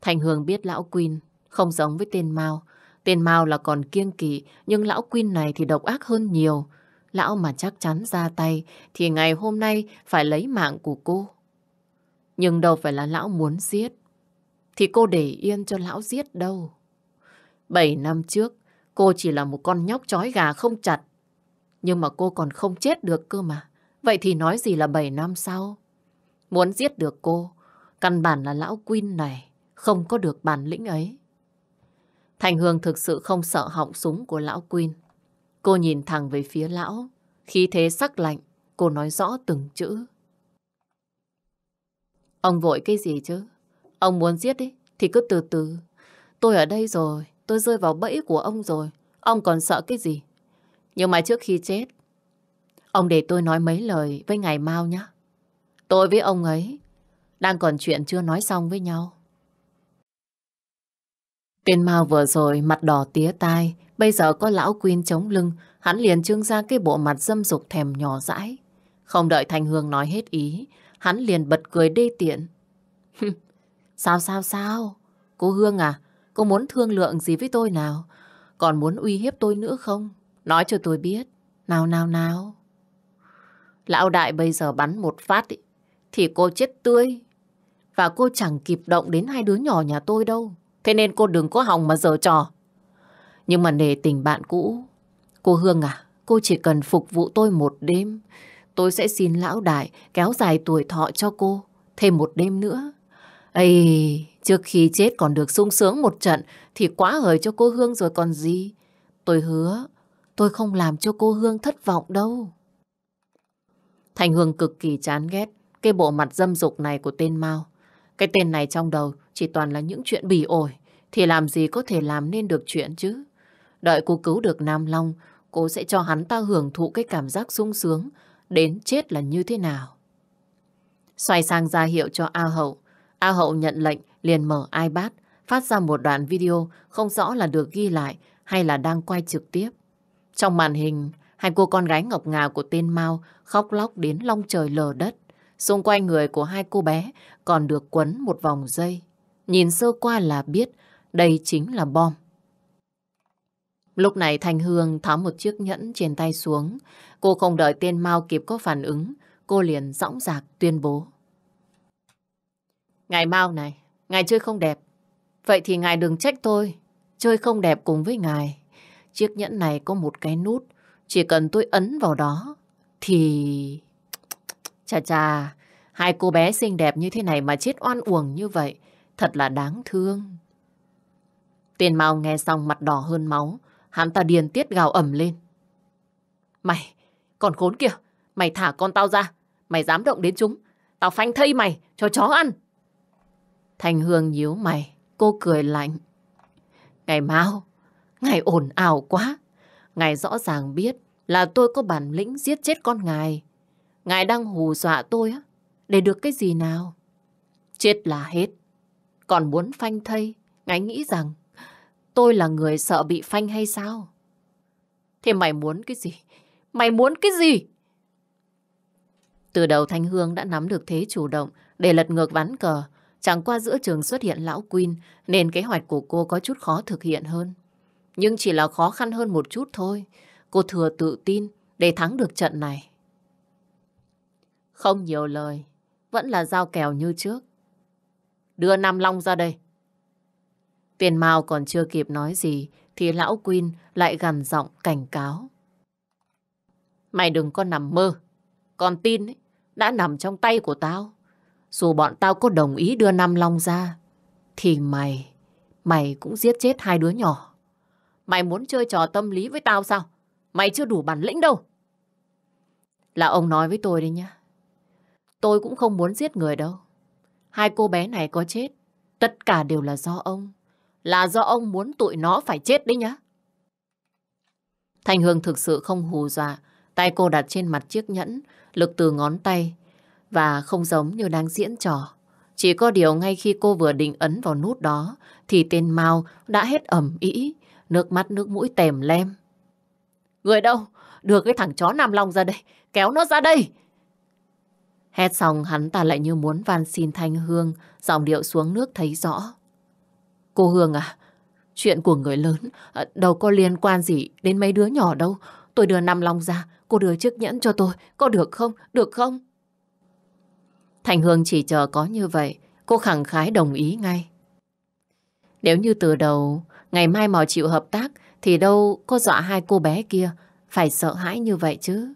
Thành Hương biết lão Quyên không giống với tên Mao. Tên Mao là còn kiêng kỵ nhưng lão Quyên này thì độc ác hơn nhiều. Lão mà chắc chắn ra tay thì ngày hôm nay phải lấy mạng của cô. Nhưng đâu phải là lão muốn giết. Thì cô để yên cho lão giết đâu. Bảy năm trước, cô chỉ là một con nhóc chói gà không chặt. Nhưng mà cô còn không chết được cơ mà. Vậy thì nói gì là 7 năm sau? Muốn giết được cô, căn bản là lão Queen này, không có được bản lĩnh ấy. Thành Hương thực sự không sợ họng súng của lão Queen. Cô nhìn thẳng về phía lão, khí thế sắc lạnh, cô nói rõ từng chữ. Ông vội cái gì chứ? Ông muốn giết đi, thì cứ từ từ. Tôi ở đây rồi, tôi rơi vào bẫy của ông rồi. Ông còn sợ cái gì? Nhưng mà trước khi chết, ông để tôi nói mấy lời với ngày mau nhé. Tôi với ông ấy đang còn chuyện chưa nói xong với nhau. Tên Mao vừa rồi mặt đỏ tía tai, bây giờ có lão Quyên chống lưng, hắn liền trưng ra cái bộ mặt dâm dục thèm nhỏ dãi. Không đợi Thành Hương nói hết ý, hắn liền bật cười đê tiện. sao sao sao? Cô Hương à, cô muốn thương lượng gì với tôi nào? Còn muốn uy hiếp tôi nữa không? Nói cho tôi biết. Nào nào nào. Lão đại bây giờ bắn một phát ý, thì cô chết tươi. Và cô chẳng kịp động đến hai đứa nhỏ nhà tôi đâu. Thế nên cô đừng có hòng mà giờ trò. Nhưng mà nề tình bạn cũ. Cô Hương à, cô chỉ cần phục vụ tôi một đêm. Tôi sẽ xin lão đại kéo dài tuổi thọ cho cô. Thêm một đêm nữa. Ây, trước khi chết còn được sung sướng một trận thì quá hời cho cô Hương rồi còn gì. Tôi hứa Tôi không làm cho cô Hương thất vọng đâu. Thành Hương cực kỳ chán ghét cái bộ mặt dâm dục này của tên Mao. Cái tên này trong đầu chỉ toàn là những chuyện bỉ ổi, thì làm gì có thể làm nên được chuyện chứ. Đợi cô cứu được Nam Long, cô sẽ cho hắn ta hưởng thụ cái cảm giác sung sướng, đến chết là như thế nào. Xoay sang ra hiệu cho A Hậu. A Hậu nhận lệnh liền mở iPad, phát ra một đoạn video không rõ là được ghi lại hay là đang quay trực tiếp. Trong màn hình, hai cô con gái ngọc ngà của tên Mao khóc lóc đến long trời lờ đất. Xung quanh người của hai cô bé còn được quấn một vòng dây. Nhìn sơ qua là biết đây chính là bom. Lúc này Thanh Hương tháo một chiếc nhẫn trên tay xuống. Cô không đợi tên Mao kịp có phản ứng. Cô liền dõng dạc tuyên bố. Ngài Mao này, ngài chơi không đẹp. Vậy thì ngài đừng trách tôi. Chơi không đẹp cùng với ngài. Chiếc nhẫn này có một cái nút, chỉ cần tôi ấn vào đó thì... Chà chà, hai cô bé xinh đẹp như thế này mà chết oan uổng như vậy, thật là đáng thương. Tiền Mao nghe xong mặt đỏ hơn máu, hắn ta điền tiết gào ẩm lên. Mày, còn khốn kìa, mày thả con tao ra, mày dám động đến chúng, tao phanh thây mày cho chó ăn. Thành Hương nhíu mày, cô cười lạnh. Ngày mau, Ngài ồn ào quá. Ngài rõ ràng biết là tôi có bản lĩnh giết chết con ngài. Ngài đang hù dọa tôi á. Để được cái gì nào? Chết là hết. Còn muốn phanh thây, ngài nghĩ rằng tôi là người sợ bị phanh hay sao? Thế mày muốn cái gì? Mày muốn cái gì? Từ đầu Thanh Hương đã nắm được thế chủ động để lật ngược ván cờ. Chẳng qua giữa trường xuất hiện lão Quyên nên kế hoạch của cô có chút khó thực hiện hơn. Nhưng chỉ là khó khăn hơn một chút thôi. Cô thừa tự tin để thắng được trận này. Không nhiều lời, vẫn là giao kèo như trước. Đưa Nam Long ra đây. Tiền Mao còn chưa kịp nói gì thì lão Quyên lại gằn giọng cảnh cáo. Mày đừng có nằm mơ. con tin ấy, đã nằm trong tay của tao. Dù bọn tao có đồng ý đưa Nam Long ra thì mày, mày cũng giết chết hai đứa nhỏ. Mày muốn chơi trò tâm lý với tao sao? Mày chưa đủ bản lĩnh đâu. Là ông nói với tôi đấy nhá. Tôi cũng không muốn giết người đâu. Hai cô bé này có chết, tất cả đều là do ông. Là do ông muốn tụi nó phải chết đấy nhá. Thanh Hương thực sự không hù dọa. Tay cô đặt trên mặt chiếc nhẫn, lực từ ngón tay. Và không giống như đang diễn trò. Chỉ có điều ngay khi cô vừa định ấn vào nút đó, thì tên Mao đã hết ẩm ý Nước mắt nước mũi tèm lem. Người đâu? Đưa cái thằng chó Nam Long ra đây. Kéo nó ra đây. Hét xong hắn ta lại như muốn van xin Thanh Hương. giọng điệu xuống nước thấy rõ. Cô Hương à, chuyện của người lớn à, đâu có liên quan gì đến mấy đứa nhỏ đâu. Tôi đưa Nam Long ra, cô đưa chiếc nhẫn cho tôi. Có được không? Được không? Thành Hương chỉ chờ có như vậy, cô khẳng khái đồng ý ngay. Nếu như từ đầu ngày mai mò chịu hợp tác thì đâu có dọa hai cô bé kia phải sợ hãi như vậy chứ.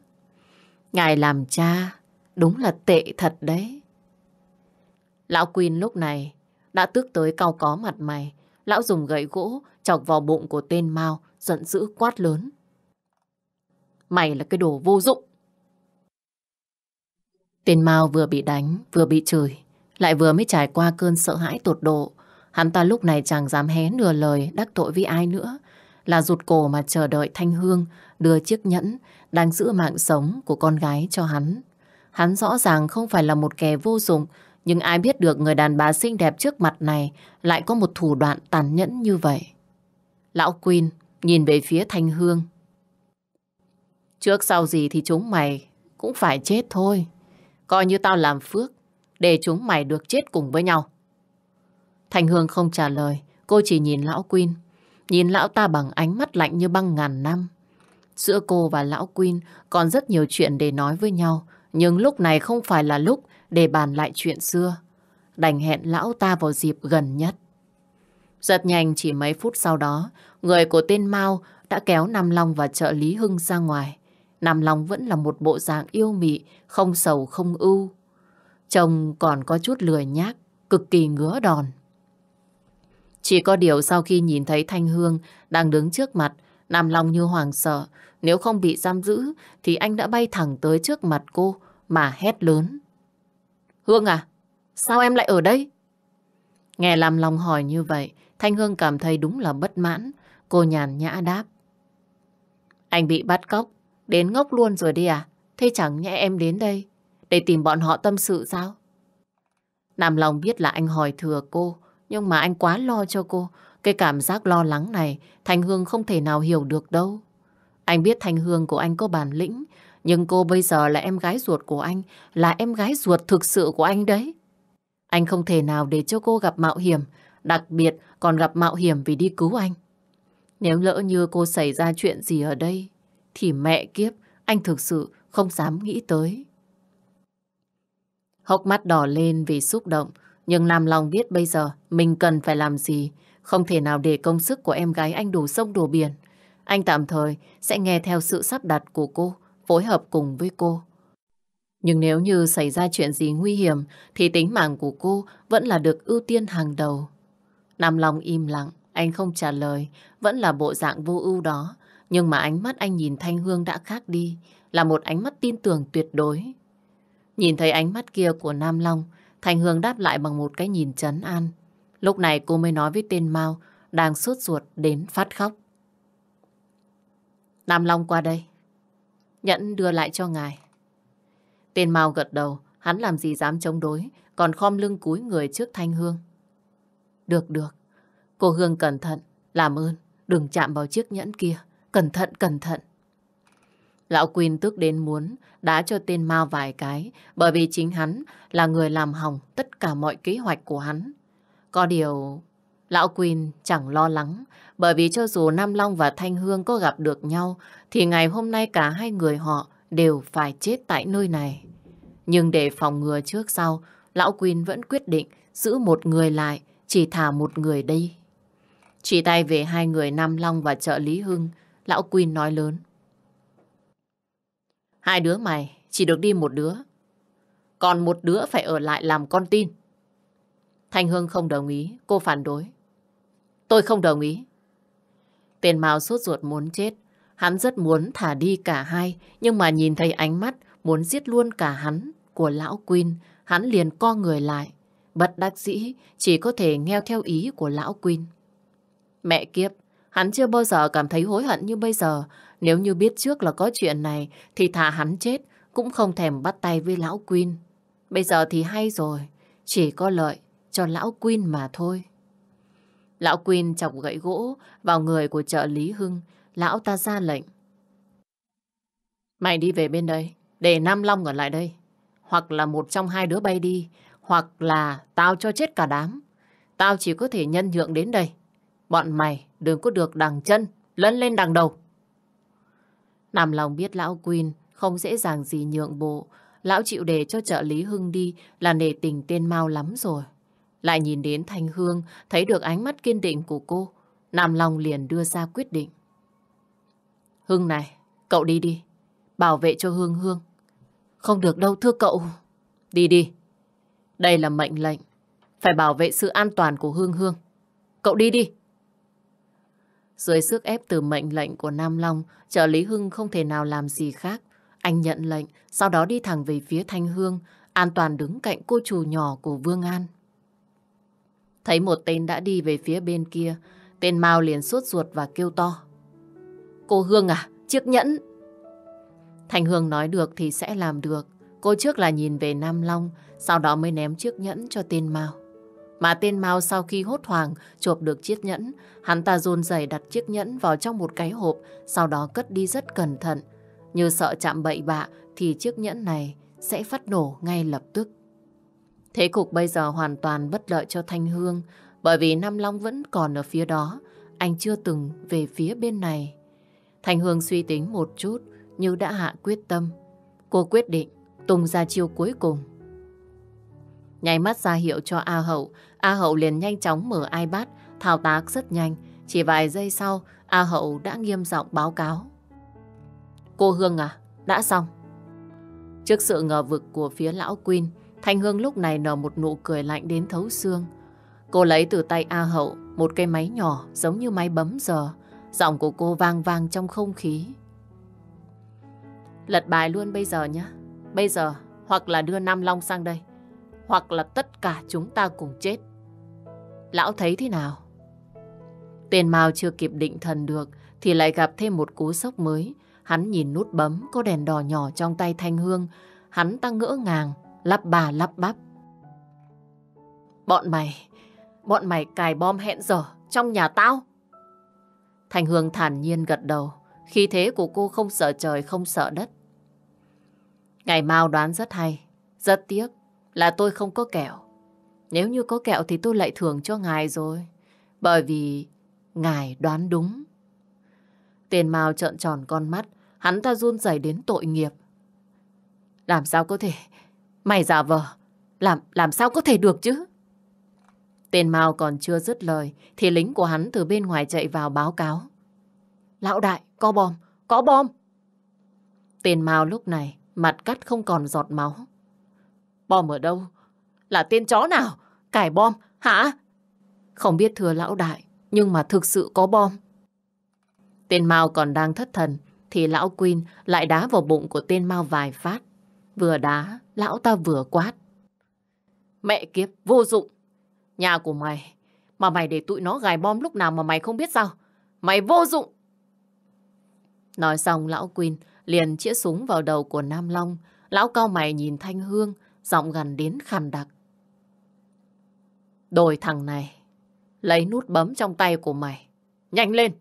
Ngài làm cha đúng là tệ thật đấy. Lão Quyên lúc này đã tước tới cao có mặt mày. Lão dùng gậy gỗ chọc vào bụng của tên Mao giận dữ quát lớn. Mày là cái đồ vô dụng. Tên Mao vừa bị đánh vừa bị chửi lại vừa mới trải qua cơn sợ hãi tột độ Hắn ta lúc này chẳng dám hé nửa lời đắc tội với ai nữa. Là rụt cổ mà chờ đợi Thanh Hương đưa chiếc nhẫn đang giữ mạng sống của con gái cho hắn. Hắn rõ ràng không phải là một kẻ vô dụng, nhưng ai biết được người đàn bà xinh đẹp trước mặt này lại có một thủ đoạn tàn nhẫn như vậy. Lão Quyên nhìn về phía Thanh Hương. Trước sau gì thì chúng mày cũng phải chết thôi. Coi như tao làm phước, để chúng mày được chết cùng với nhau thành Hương không trả lời, cô chỉ nhìn lão Quyên. Nhìn lão ta bằng ánh mắt lạnh như băng ngàn năm. Giữa cô và lão Quyên còn rất nhiều chuyện để nói với nhau, nhưng lúc này không phải là lúc để bàn lại chuyện xưa. Đành hẹn lão ta vào dịp gần nhất. giật nhanh chỉ mấy phút sau đó, người của tên Mao đã kéo Nam Long và trợ lý Hưng ra ngoài. Nam Long vẫn là một bộ dạng yêu mị, không sầu không ưu. Chồng còn có chút lười nhác, cực kỳ ngứa đòn. Chỉ có điều sau khi nhìn thấy Thanh Hương đang đứng trước mặt, Nam Long như hoàng sợ. Nếu không bị giam giữ thì anh đã bay thẳng tới trước mặt cô mà hét lớn. Hương à, sao em lại ở đây? Nghe Lam Long hỏi như vậy, Thanh Hương cảm thấy đúng là bất mãn. Cô nhàn nhã đáp. Anh bị bắt cóc, đến ngốc luôn rồi đi à? Thế chẳng nhẽ em đến đây để tìm bọn họ tâm sự sao? Nam Long biết là anh hỏi thừa cô, nhưng mà anh quá lo cho cô. Cái cảm giác lo lắng này Thành Hương không thể nào hiểu được đâu. Anh biết Thành Hương của anh có bản lĩnh, nhưng cô bây giờ là em gái ruột của anh, là em gái ruột thực sự của anh đấy. Anh không thể nào để cho cô gặp mạo hiểm, đặc biệt còn gặp mạo hiểm vì đi cứu anh. Nếu lỡ như cô xảy ra chuyện gì ở đây, thì mẹ kiếp, anh thực sự không dám nghĩ tới. Hốc mắt đỏ lên vì xúc động, nhưng Nam Long biết bây giờ mình cần phải làm gì, không thể nào để công sức của em gái anh đổ sông đổ biển. Anh tạm thời sẽ nghe theo sự sắp đặt của cô, phối hợp cùng với cô. Nhưng nếu như xảy ra chuyện gì nguy hiểm thì tính mạng của cô vẫn là được ưu tiên hàng đầu. Nam Long im lặng, anh không trả lời, vẫn là bộ dạng vô ưu đó. Nhưng mà ánh mắt anh nhìn Thanh Hương đã khác đi, là một ánh mắt tin tưởng tuyệt đối. Nhìn thấy ánh mắt kia của Nam Long, Thành Hương đáp lại bằng một cái nhìn chấn an. Lúc này cô mới nói với tên Mao đang suốt ruột đến phát khóc. Nam Long qua đây. Nhẫn đưa lại cho ngài. Tên Mao gật đầu, hắn làm gì dám chống đối, còn khom lưng cúi người trước Thanh Hương. Được, được. Cô Hương cẩn thận, làm ơn, đừng chạm vào chiếc nhẫn kia. Cẩn thận, cẩn thận. Lão Quyên tức đến muốn đã cho tên Mao vài cái bởi vì chính hắn là người làm hỏng tất cả mọi kế hoạch của hắn. Có điều, Lão Quyên chẳng lo lắng bởi vì cho dù Nam Long và Thanh Hương có gặp được nhau thì ngày hôm nay cả hai người họ đều phải chết tại nơi này. Nhưng để phòng ngừa trước sau, Lão Quyên vẫn quyết định giữ một người lại, chỉ thả một người đi Chỉ tay về hai người Nam Long và trợ lý Hưng, Lão Quyên nói lớn. Hai đứa mày chỉ được đi một đứa. Còn một đứa phải ở lại làm con tin. Thanh Hương không đồng ý, cô phản đối. Tôi không đồng ý. Tiền Mao sốt ruột muốn chết. Hắn rất muốn thả đi cả hai, nhưng mà nhìn thấy ánh mắt muốn giết luôn cả hắn của lão Quyên, hắn liền co người lại. Bật đắc dĩ, chỉ có thể nghe theo ý của lão Quyên. Mẹ kiếp, hắn chưa bao giờ cảm thấy hối hận như bây giờ, nếu như biết trước là có chuyện này thì thả hắn chết cũng không thèm bắt tay với lão Quyên. Bây giờ thì hay rồi, chỉ có lợi cho lão Quyên mà thôi. Lão Quyên chọc gãy gỗ vào người của trợ lý Hưng, lão ta ra lệnh. Mày đi về bên đây, để Nam Long ở lại đây. Hoặc là một trong hai đứa bay đi, hoặc là tao cho chết cả đám. Tao chỉ có thể nhân nhượng đến đây. Bọn mày đừng có được đằng chân, lẫn lên đằng đầu. Nam Long biết lão Quyên không dễ dàng gì nhượng bộ. Lão chịu để cho trợ lý Hưng đi là nể tình tên mau lắm rồi. Lại nhìn đến Thanh Hương, thấy được ánh mắt kiên định của cô. Nam Long liền đưa ra quyết định. Hưng này, cậu đi đi. Bảo vệ cho Hương Hương. Không được đâu thưa cậu. Đi đi. Đây là mệnh lệnh. Phải bảo vệ sự an toàn của Hương Hương. Cậu đi đi. Dưới sức ép từ mệnh lệnh của Nam Long, trợ lý Hưng không thể nào làm gì khác. Anh nhận lệnh, sau đó đi thẳng về phía Thanh Hương, an toàn đứng cạnh cô chủ nhỏ của Vương An. Thấy một tên đã đi về phía bên kia, tên Mao liền suốt ruột và kêu to. Cô Hương à, chiếc nhẫn! Thanh Hương nói được thì sẽ làm được. Cô trước là nhìn về Nam Long, sau đó mới ném chiếc nhẫn cho tên Mao. Mà tên Mao sau khi hốt hoảng chộp được chiếc nhẫn, hắn ta run rẩy đặt chiếc nhẫn vào trong một cái hộp, sau đó cất đi rất cẩn thận. Như sợ chạm bậy bạ thì chiếc nhẫn này sẽ phát nổ ngay lập tức. Thế cục bây giờ hoàn toàn bất lợi cho Thanh Hương, bởi vì Nam Long vẫn còn ở phía đó, anh chưa từng về phía bên này. Thanh Hương suy tính một chút như đã hạ quyết tâm. Cô quyết định tung ra chiêu cuối cùng. Nháy mắt ra hiệu cho A Hậu, A Hậu liền nhanh chóng mở iPad, thao tác rất nhanh. Chỉ vài giây sau, A Hậu đã nghiêm giọng báo cáo. Cô Hương à, đã xong. Trước sự ngờ vực của phía lão Quyên, Thanh Hương lúc này nở một nụ cười lạnh đến thấu xương. Cô lấy từ tay A Hậu một cây máy nhỏ giống như máy bấm giờ. Giọng của cô vang vang trong không khí. Lật bài luôn bây giờ nhé. Bây giờ, hoặc là đưa Nam Long sang đây hoặc là tất cả chúng ta cùng chết. Lão thấy thế nào? Tên Mao chưa kịp định thần được thì lại gặp thêm một cú sốc mới. Hắn nhìn nút bấm có đèn đỏ nhỏ trong tay Thanh Hương. Hắn ta ngỡ ngàng, lắp bà lắp bắp. Bọn mày, bọn mày cài bom hẹn giờ trong nhà tao. Thanh Hương thản nhiên gật đầu, khí thế của cô không sợ trời không sợ đất. Ngày Mao đoán rất hay, rất tiếc là tôi không có kẹo. Nếu như có kẹo thì tôi lại thưởng cho ngài rồi. Bởi vì ngài đoán đúng. Tiền Mao trợn tròn con mắt, hắn ta run rẩy đến tội nghiệp. Làm sao có thể? Mày giả vờ, làm làm sao có thể được chứ? Tiền Mao còn chưa dứt lời thì lính của hắn từ bên ngoài chạy vào báo cáo. Lão đại, có bom, có bom. Tiền Mao lúc này mặt cắt không còn giọt máu. Bom ở đâu? Là tên chó nào? Cải bom, hả? Không biết thưa lão đại, nhưng mà thực sự có bom. Tên Mao còn đang thất thần, thì lão Quyên lại đá vào bụng của tên Mao vài phát. Vừa đá, lão ta vừa quát. Mẹ kiếp, vô dụng. Nhà của mày, mà mày để tụi nó gài bom lúc nào mà mày không biết sao? Mày vô dụng! Nói xong lão Quyên liền chĩa súng vào đầu của Nam Long. Lão cao mày nhìn Thanh Hương, giọng gần đến khàn đặc. đồi thằng này, lấy nút bấm trong tay của mày. Nhanh lên!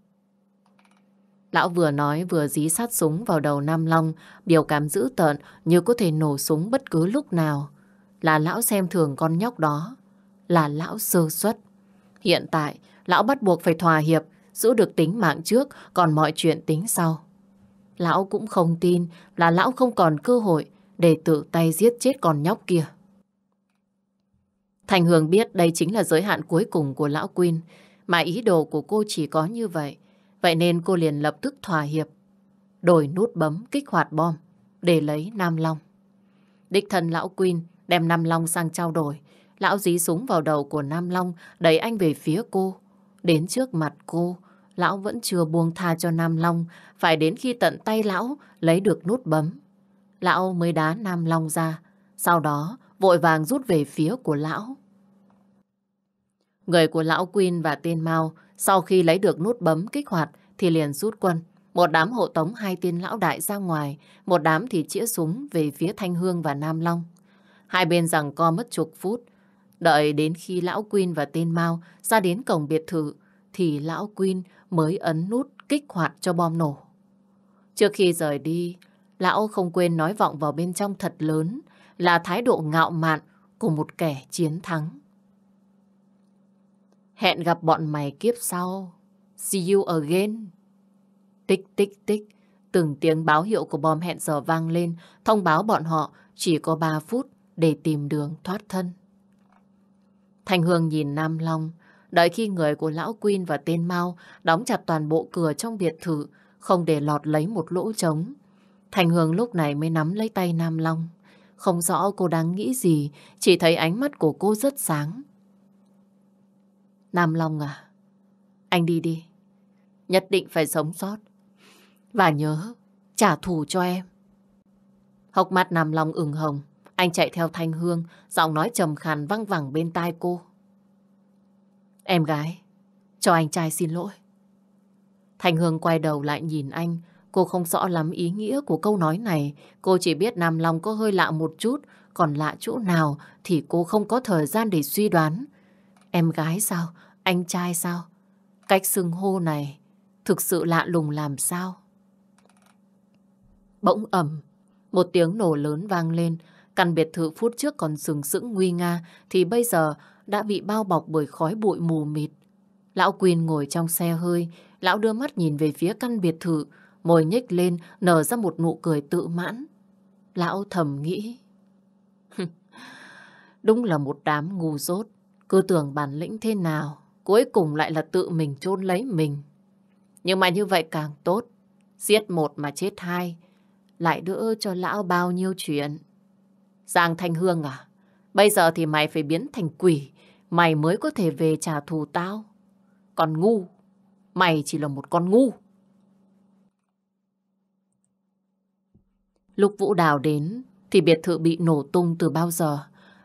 Lão vừa nói vừa dí sát súng vào đầu Nam Long, biểu cảm dữ tợn như có thể nổ súng bất cứ lúc nào. Là lão xem thường con nhóc đó, là lão sơ suất. Hiện tại, lão bắt buộc phải thỏa hiệp, giữ được tính mạng trước, còn mọi chuyện tính sau. Lão cũng không tin là lão không còn cơ hội để tự tay giết chết con nhóc kia. Thành Hương biết đây chính là giới hạn cuối cùng của lão Quyên, mà ý đồ của cô chỉ có như vậy. Vậy nên cô liền lập tức thỏa hiệp, đổi nút bấm kích hoạt bom để lấy Nam Long. Đích thân lão Quyên đem Nam Long sang trao đổi, lão dí súng vào đầu của Nam Long đẩy anh về phía cô. Đến trước mặt cô, lão vẫn chưa buông tha cho Nam Long, phải đến khi tận tay lão lấy được nút bấm lão mới đá Nam Long ra, sau đó vội vàng rút về phía của lão. Người của lão Quyên và tên Mao sau khi lấy được nút bấm kích hoạt thì liền rút quân. Một đám hộ tống hai tên lão đại ra ngoài, một đám thì chĩa súng về phía Thanh Hương và Nam Long. Hai bên rằng co mất chục phút, đợi đến khi lão Quyên và tên Mao ra đến cổng biệt thự thì lão Quyên mới ấn nút kích hoạt cho bom nổ. Trước khi rời đi, lão không quên nói vọng vào bên trong thật lớn là thái độ ngạo mạn của một kẻ chiến thắng. Hẹn gặp bọn mày kiếp sau. See you again. Tích tích tích, từng tiếng báo hiệu của bom hẹn giờ vang lên, thông báo bọn họ chỉ có 3 phút để tìm đường thoát thân. Thành Hương nhìn Nam Long, đợi khi người của lão Quyên và tên Mao đóng chặt toàn bộ cửa trong biệt thự, không để lọt lấy một lỗ trống. Thành Hương lúc này mới nắm lấy tay Nam Long. Không rõ cô đang nghĩ gì, chỉ thấy ánh mắt của cô rất sáng. Nam Long à, anh đi đi. Nhất định phải sống sót. Và nhớ, trả thù cho em. Hốc mắt Nam Long ửng hồng, anh chạy theo Thanh Hương, giọng nói trầm khàn văng vẳng bên tai cô. Em gái, cho anh trai xin lỗi. Thanh Hương quay đầu lại nhìn anh, Cô không rõ lắm ý nghĩa của câu nói này. Cô chỉ biết Nam Long có hơi lạ một chút, còn lạ chỗ nào thì cô không có thời gian để suy đoán. Em gái sao? Anh trai sao? Cách xưng hô này thực sự lạ lùng làm sao? Bỗng ẩm, một tiếng nổ lớn vang lên. Căn biệt thự phút trước còn sừng sững nguy nga thì bây giờ đã bị bao bọc bởi khói bụi mù mịt. Lão Quyền ngồi trong xe hơi, lão đưa mắt nhìn về phía căn biệt thự, môi nhếch lên nở ra một nụ cười tự mãn. Lão thầm nghĩ. Đúng là một đám ngu dốt, cứ tưởng bản lĩnh thế nào, cuối cùng lại là tự mình chôn lấy mình. Nhưng mà như vậy càng tốt, giết một mà chết hai, lại đỡ cho lão bao nhiêu chuyện. Giang Thanh Hương à, bây giờ thì mày phải biến thành quỷ, mày mới có thể về trả thù tao. Còn ngu, mày chỉ là một con ngu. Lúc Vũ Đào đến thì biệt thự bị nổ tung từ bao giờ.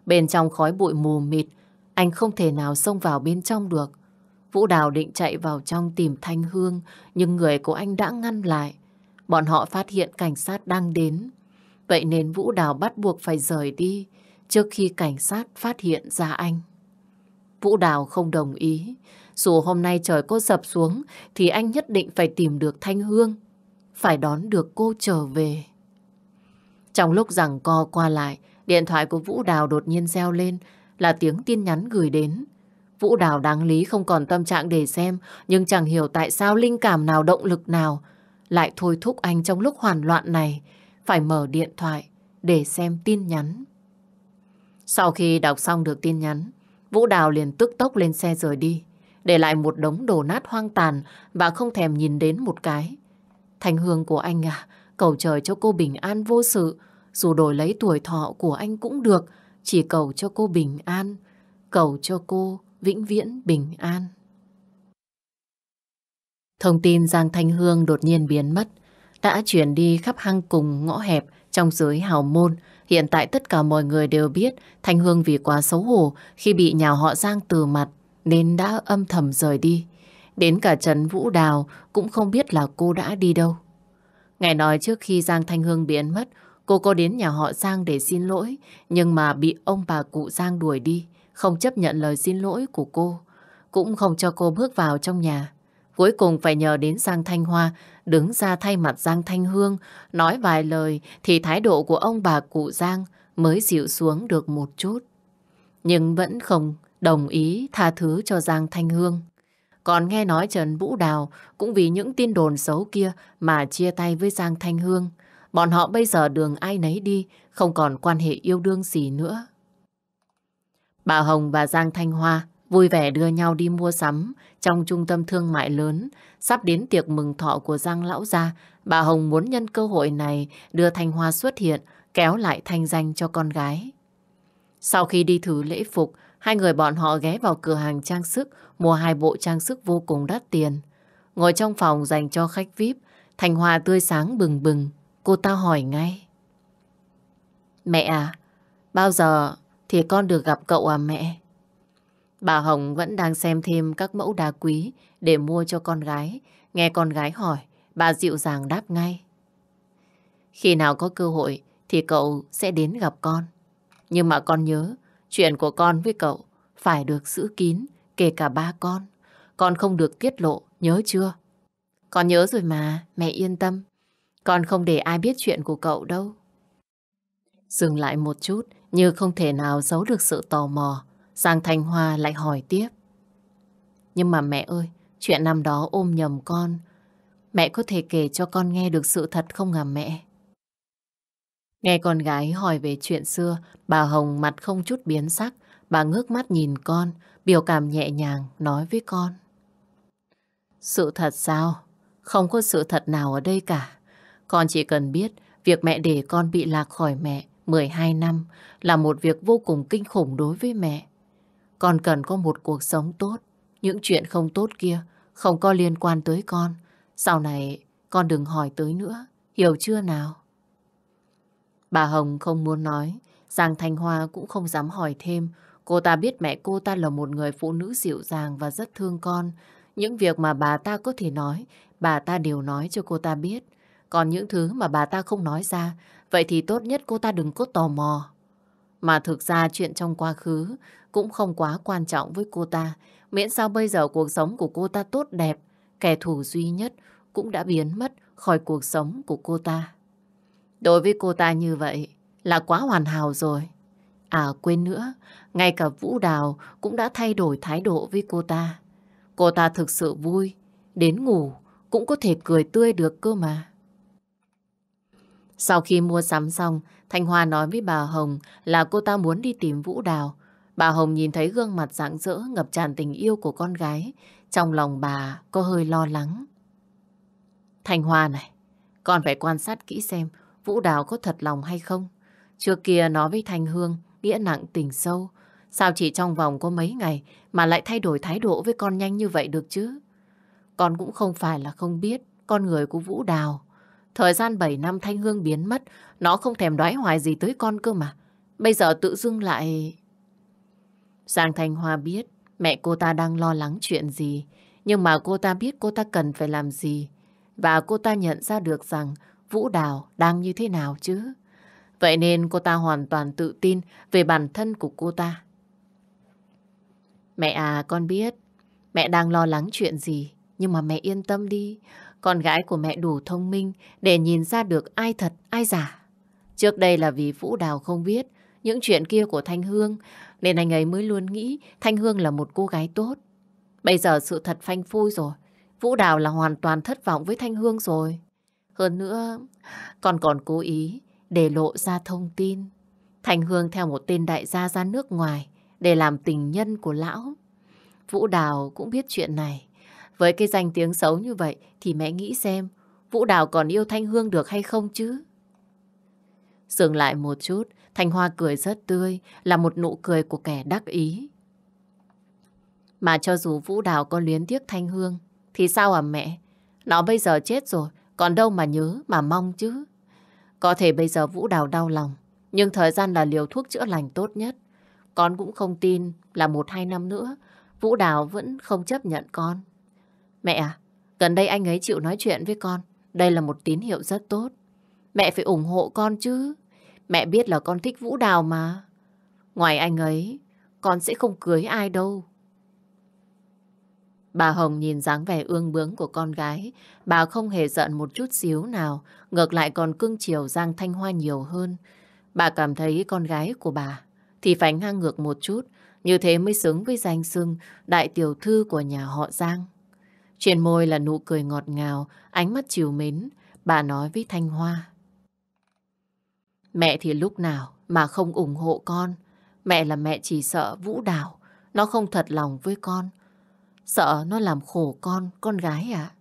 Bên trong khói bụi mù mịt, anh không thể nào xông vào bên trong được. Vũ Đào định chạy vào trong tìm Thanh Hương, nhưng người của anh đã ngăn lại. Bọn họ phát hiện cảnh sát đang đến. Vậy nên Vũ Đào bắt buộc phải rời đi trước khi cảnh sát phát hiện ra anh. Vũ Đào không đồng ý. Dù hôm nay trời có sập xuống thì anh nhất định phải tìm được Thanh Hương. Phải đón được cô trở về. Trong lúc rằng co qua lại, điện thoại của Vũ Đào đột nhiên reo lên là tiếng tin nhắn gửi đến. Vũ Đào đáng lý không còn tâm trạng để xem, nhưng chẳng hiểu tại sao linh cảm nào động lực nào lại thôi thúc anh trong lúc hoàn loạn này phải mở điện thoại để xem tin nhắn. Sau khi đọc xong được tin nhắn, Vũ Đào liền tức tốc lên xe rời đi, để lại một đống đồ nát hoang tàn và không thèm nhìn đến một cái. Thành hương của anh à, cầu trời cho cô bình an vô sự, dù đổi lấy tuổi thọ của anh cũng được, chỉ cầu cho cô bình an, cầu cho cô vĩnh viễn bình an. Thông tin Giang Thanh Hương đột nhiên biến mất, đã chuyển đi khắp hang cùng ngõ hẹp trong giới hào môn. Hiện tại tất cả mọi người đều biết Thanh Hương vì quá xấu hổ khi bị nhà họ Giang từ mặt nên đã âm thầm rời đi. Đến cả trấn Vũ Đào cũng không biết là cô đã đi đâu. Nghe nói trước khi Giang Thanh Hương biến mất, Cô có đến nhà họ Giang để xin lỗi, nhưng mà bị ông bà cụ Giang đuổi đi, không chấp nhận lời xin lỗi của cô. Cũng không cho cô bước vào trong nhà. Cuối cùng phải nhờ đến Giang Thanh Hoa, đứng ra thay mặt Giang Thanh Hương, nói vài lời thì thái độ của ông bà cụ Giang mới dịu xuống được một chút. Nhưng vẫn không đồng ý tha thứ cho Giang Thanh Hương. Còn nghe nói Trần Vũ Đào cũng vì những tin đồn xấu kia mà chia tay với Giang Thanh Hương. Bọn họ bây giờ đường ai nấy đi, không còn quan hệ yêu đương gì nữa. Bà Hồng và Giang Thanh Hoa vui vẻ đưa nhau đi mua sắm trong trung tâm thương mại lớn. Sắp đến tiệc mừng thọ của Giang Lão Gia, bà Hồng muốn nhân cơ hội này đưa Thanh Hoa xuất hiện, kéo lại thanh danh cho con gái. Sau khi đi thử lễ phục, hai người bọn họ ghé vào cửa hàng trang sức, mua hai bộ trang sức vô cùng đắt tiền. Ngồi trong phòng dành cho khách VIP, Thanh Hoa tươi sáng bừng bừng, Cô ta hỏi ngay. Mẹ à, bao giờ thì con được gặp cậu à mẹ? Bà Hồng vẫn đang xem thêm các mẫu đá quý để mua cho con gái. Nghe con gái hỏi, bà dịu dàng đáp ngay. Khi nào có cơ hội thì cậu sẽ đến gặp con. Nhưng mà con nhớ, chuyện của con với cậu phải được giữ kín, kể cả ba con. Con không được tiết lộ, nhớ chưa? Con nhớ rồi mà, mẹ yên tâm. Con không để ai biết chuyện của cậu đâu. Dừng lại một chút, như không thể nào giấu được sự tò mò. Giang Thanh Hoa lại hỏi tiếp. Nhưng mà mẹ ơi, chuyện năm đó ôm nhầm con. Mẹ có thể kể cho con nghe được sự thật không à mẹ? Nghe con gái hỏi về chuyện xưa, bà Hồng mặt không chút biến sắc. Bà ngước mắt nhìn con, biểu cảm nhẹ nhàng nói với con. Sự thật sao? Không có sự thật nào ở đây cả. Con chỉ cần biết việc mẹ để con bị lạc khỏi mẹ 12 năm là một việc vô cùng kinh khủng đối với mẹ. Con cần có một cuộc sống tốt. Những chuyện không tốt kia không có liên quan tới con. Sau này con đừng hỏi tới nữa. Hiểu chưa nào? Bà Hồng không muốn nói. Giang Thanh Hoa cũng không dám hỏi thêm. Cô ta biết mẹ cô ta là một người phụ nữ dịu dàng và rất thương con. Những việc mà bà ta có thể nói, bà ta đều nói cho cô ta biết. Còn những thứ mà bà ta không nói ra, vậy thì tốt nhất cô ta đừng có tò mò. Mà thực ra chuyện trong quá khứ cũng không quá quan trọng với cô ta. Miễn sao bây giờ cuộc sống của cô ta tốt đẹp, kẻ thù duy nhất cũng đã biến mất khỏi cuộc sống của cô ta. Đối với cô ta như vậy là quá hoàn hảo rồi. À quên nữa, ngay cả Vũ Đào cũng đã thay đổi thái độ với cô ta. Cô ta thực sự vui, đến ngủ cũng có thể cười tươi được cơ mà. Sau khi mua sắm xong, Thanh Hoa nói với bà Hồng là cô ta muốn đi tìm Vũ Đào. Bà Hồng nhìn thấy gương mặt rạng rỡ ngập tràn tình yêu của con gái. Trong lòng bà có hơi lo lắng. Thanh Hoa này, con phải quan sát kỹ xem Vũ Đào có thật lòng hay không. Trước kia nói với Thanh Hương, nghĩa nặng tình sâu. Sao chỉ trong vòng có mấy ngày mà lại thay đổi thái độ với con nhanh như vậy được chứ? Con cũng không phải là không biết con người của Vũ Đào. Thời gian 7 năm Thanh Hương biến mất, nó không thèm đoái hoài gì tới con cơ mà. Bây giờ tự dưng lại... Giang Thanh Hoa biết mẹ cô ta đang lo lắng chuyện gì, nhưng mà cô ta biết cô ta cần phải làm gì. Và cô ta nhận ra được rằng Vũ Đào đang như thế nào chứ. Vậy nên cô ta hoàn toàn tự tin về bản thân của cô ta. Mẹ à, con biết, mẹ đang lo lắng chuyện gì, nhưng mà mẹ yên tâm đi con gái của mẹ đủ thông minh để nhìn ra được ai thật, ai giả. Trước đây là vì Vũ Đào không biết những chuyện kia của Thanh Hương, nên anh ấy mới luôn nghĩ Thanh Hương là một cô gái tốt. Bây giờ sự thật phanh phui rồi, Vũ Đào là hoàn toàn thất vọng với Thanh Hương rồi. Hơn nữa, còn còn cố ý để lộ ra thông tin. Thanh Hương theo một tên đại gia ra nước ngoài để làm tình nhân của lão. Vũ Đào cũng biết chuyện này. Với cái danh tiếng xấu như vậy thì mẹ nghĩ xem Vũ Đào còn yêu Thanh Hương được hay không chứ? Dừng lại một chút, Thanh Hoa cười rất tươi, là một nụ cười của kẻ đắc ý. Mà cho dù Vũ Đào có luyến tiếc Thanh Hương, thì sao à mẹ? Nó bây giờ chết rồi, còn đâu mà nhớ, mà mong chứ. Có thể bây giờ Vũ Đào đau lòng, nhưng thời gian là liều thuốc chữa lành tốt nhất. Con cũng không tin là một hai năm nữa, Vũ Đào vẫn không chấp nhận con. Mẹ à, gần đây anh ấy chịu nói chuyện với con. Đây là một tín hiệu rất tốt. Mẹ phải ủng hộ con chứ. Mẹ biết là con thích Vũ Đào mà. Ngoài anh ấy, con sẽ không cưới ai đâu. Bà Hồng nhìn dáng vẻ ương bướng của con gái, bà không hề giận một chút xíu nào, ngược lại còn cưng chiều Giang Thanh Hoa nhiều hơn. Bà cảm thấy con gái của bà thì phải ngang ngược một chút, như thế mới xứng với danh xưng đại tiểu thư của nhà họ Giang. Trên môi là nụ cười ngọt ngào, ánh mắt chiều mến, bà nói với Thanh Hoa. Mẹ thì lúc nào mà không ủng hộ con, mẹ là mẹ chỉ sợ Vũ Đào, nó không thật lòng với con. Sợ nó làm khổ con, con gái ạ. À?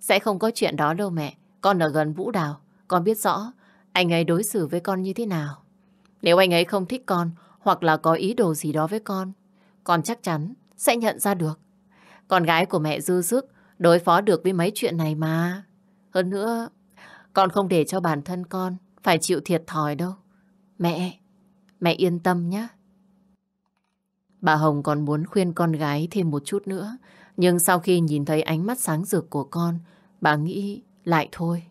Sẽ không có chuyện đó đâu mẹ, con ở gần Vũ Đào, con biết rõ anh ấy đối xử với con như thế nào. Nếu anh ấy không thích con hoặc là có ý đồ gì đó với con, con chắc chắn sẽ nhận ra được. Con gái của mẹ dư sức đối phó được với mấy chuyện này mà. Hơn nữa, con không để cho bản thân con phải chịu thiệt thòi đâu. Mẹ, mẹ yên tâm nhé. Bà Hồng còn muốn khuyên con gái thêm một chút nữa, nhưng sau khi nhìn thấy ánh mắt sáng rực của con, bà nghĩ lại thôi.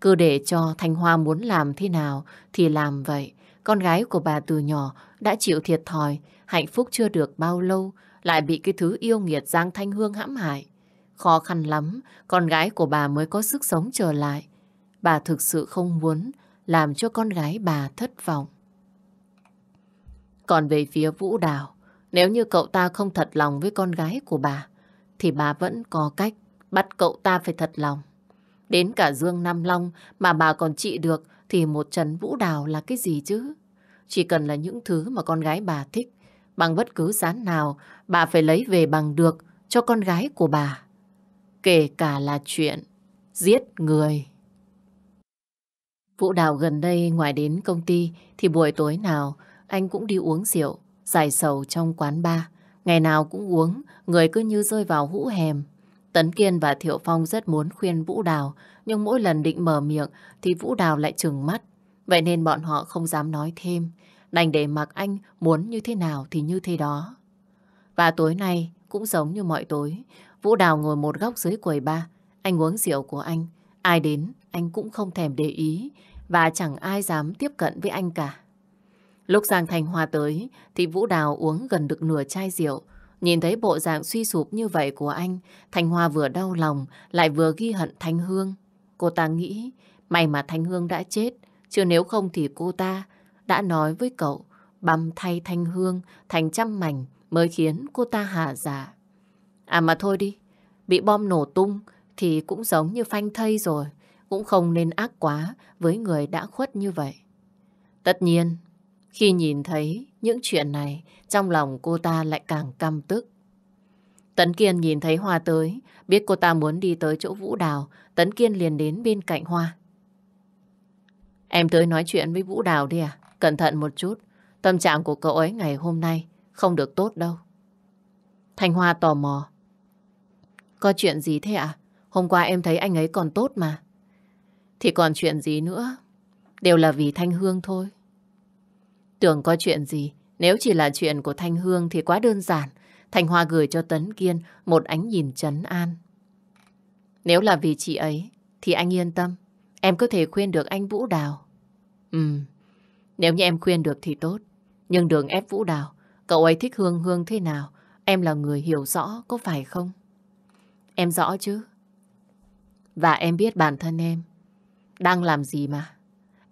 Cứ để cho Thanh Hoa muốn làm thế nào thì làm vậy. Con gái của bà từ nhỏ đã chịu thiệt thòi, hạnh phúc chưa được bao lâu lại bị cái thứ yêu nghiệt Giang Thanh Hương hãm hại. Khó khăn lắm, con gái của bà mới có sức sống trở lại. Bà thực sự không muốn làm cho con gái bà thất vọng. Còn về phía Vũ Đào, nếu như cậu ta không thật lòng với con gái của bà, thì bà vẫn có cách bắt cậu ta phải thật lòng. Đến cả Dương Nam Long mà bà còn trị được thì một Trần Vũ Đào là cái gì chứ? Chỉ cần là những thứ mà con gái bà thích bằng bất cứ giá nào bà phải lấy về bằng được cho con gái của bà. Kể cả là chuyện giết người. Vũ Đào gần đây ngoài đến công ty thì buổi tối nào anh cũng đi uống rượu, giải sầu trong quán bar. Ngày nào cũng uống, người cứ như rơi vào hũ hèm. Tấn Kiên và Thiệu Phong rất muốn khuyên Vũ Đào, nhưng mỗi lần định mở miệng thì Vũ Đào lại trừng mắt. Vậy nên bọn họ không dám nói thêm đành để mặc anh muốn như thế nào thì như thế đó. Và tối nay cũng giống như mọi tối, Vũ Đào ngồi một góc dưới quầy ba, anh uống rượu của anh, ai đến anh cũng không thèm để ý và chẳng ai dám tiếp cận với anh cả. Lúc Giang Thành Hoa tới thì Vũ Đào uống gần được nửa chai rượu, nhìn thấy bộ dạng suy sụp như vậy của anh, Thành Hoa vừa đau lòng lại vừa ghi hận Thanh Hương. Cô ta nghĩ, may mà Thanh Hương đã chết, chứ nếu không thì cô ta đã nói với cậu băm thay thanh hương thành trăm mảnh mới khiến cô ta hạ giả. Dạ. À mà thôi đi, bị bom nổ tung thì cũng giống như phanh thây rồi, cũng không nên ác quá với người đã khuất như vậy. Tất nhiên, khi nhìn thấy những chuyện này, trong lòng cô ta lại càng căm tức. Tấn Kiên nhìn thấy Hoa tới, biết cô ta muốn đi tới chỗ Vũ Đào, Tấn Kiên liền đến bên cạnh Hoa. Em tới nói chuyện với Vũ Đào đi à? Cẩn thận một chút, tâm trạng của cậu ấy ngày hôm nay không được tốt đâu. Thanh Hoa tò mò. Có chuyện gì thế ạ? À? Hôm qua em thấy anh ấy còn tốt mà. Thì còn chuyện gì nữa? Đều là vì Thanh Hương thôi. Tưởng có chuyện gì, nếu chỉ là chuyện của Thanh Hương thì quá đơn giản. Thanh Hoa gửi cho Tấn Kiên một ánh nhìn trấn an. Nếu là vì chị ấy, thì anh yên tâm. Em có thể khuyên được anh Vũ Đào. Ừm, nếu như em khuyên được thì tốt. Nhưng đường ép Vũ Đào. Cậu ấy thích Hương Hương thế nào? Em là người hiểu rõ, có phải không? Em rõ chứ. Và em biết bản thân em đang làm gì mà.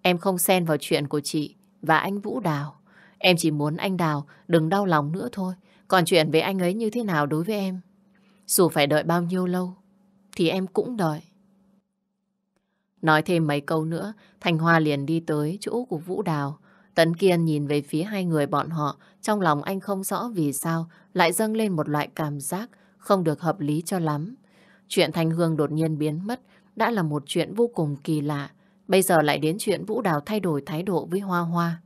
Em không xen vào chuyện của chị và anh Vũ Đào. Em chỉ muốn anh Đào đừng đau lòng nữa thôi. Còn chuyện về anh ấy như thế nào đối với em? Dù phải đợi bao nhiêu lâu, thì em cũng đợi. Nói thêm mấy câu nữa, thành Hoa liền đi tới chỗ của Vũ Đào. Tấn Kiên nhìn về phía hai người bọn họ, trong lòng anh không rõ vì sao lại dâng lên một loại cảm giác không được hợp lý cho lắm. Chuyện Thanh Hương đột nhiên biến mất đã là một chuyện vô cùng kỳ lạ. Bây giờ lại đến chuyện Vũ Đào thay đổi thái độ với Hoa Hoa.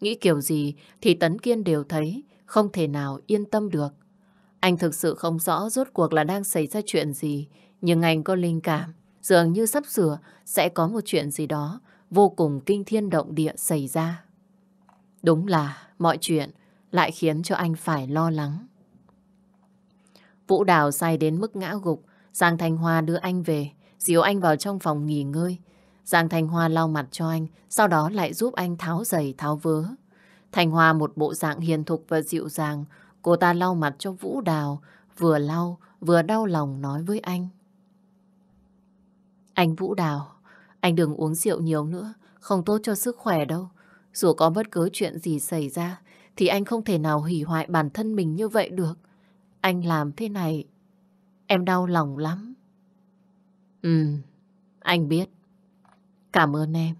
Nghĩ kiểu gì thì Tấn Kiên đều thấy không thể nào yên tâm được. Anh thực sự không rõ rốt cuộc là đang xảy ra chuyện gì, nhưng anh có linh cảm dường như sắp sửa sẽ có một chuyện gì đó vô cùng kinh thiên động địa xảy ra. Đúng là mọi chuyện lại khiến cho anh phải lo lắng. Vũ Đào say đến mức ngã gục, Giang Thanh Hoa đưa anh về, dìu anh vào trong phòng nghỉ ngơi. Giang Thanh Hoa lau mặt cho anh, sau đó lại giúp anh tháo giày tháo vớ. Thanh Hoa một bộ dạng hiền thục và dịu dàng, cô ta lau mặt cho Vũ Đào, vừa lau vừa đau lòng nói với anh. Anh Vũ Đào, anh đừng uống rượu nhiều nữa, không tốt cho sức khỏe đâu. Dù có bất cứ chuyện gì xảy ra, thì anh không thể nào hủy hoại bản thân mình như vậy được. Anh làm thế này, em đau lòng lắm. Ừ, anh biết. Cảm ơn em.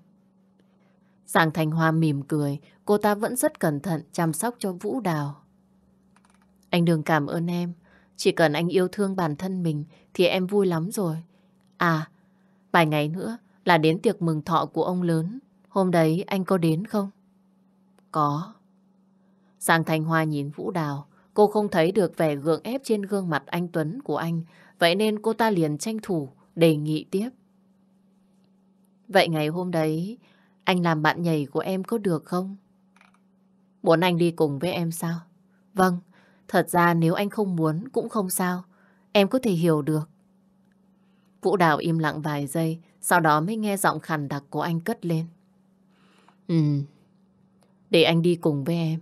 Giàng Thành Hoa mỉm cười, cô ta vẫn rất cẩn thận chăm sóc cho Vũ Đào. Anh đừng cảm ơn em, chỉ cần anh yêu thương bản thân mình thì em vui lắm rồi. À, Vài ngày nữa là đến tiệc mừng thọ của ông lớn. Hôm đấy anh có đến không? Có. Giang Thanh Hoa nhìn Vũ Đào. Cô không thấy được vẻ gượng ép trên gương mặt anh Tuấn của anh. Vậy nên cô ta liền tranh thủ, đề nghị tiếp. Vậy ngày hôm đấy, anh làm bạn nhảy của em có được không? Muốn anh đi cùng với em sao? Vâng, thật ra nếu anh không muốn cũng không sao. Em có thể hiểu được. Vũ Đào im lặng vài giây, sau đó mới nghe giọng khàn đặc của anh cất lên. Ừ, để anh đi cùng với em.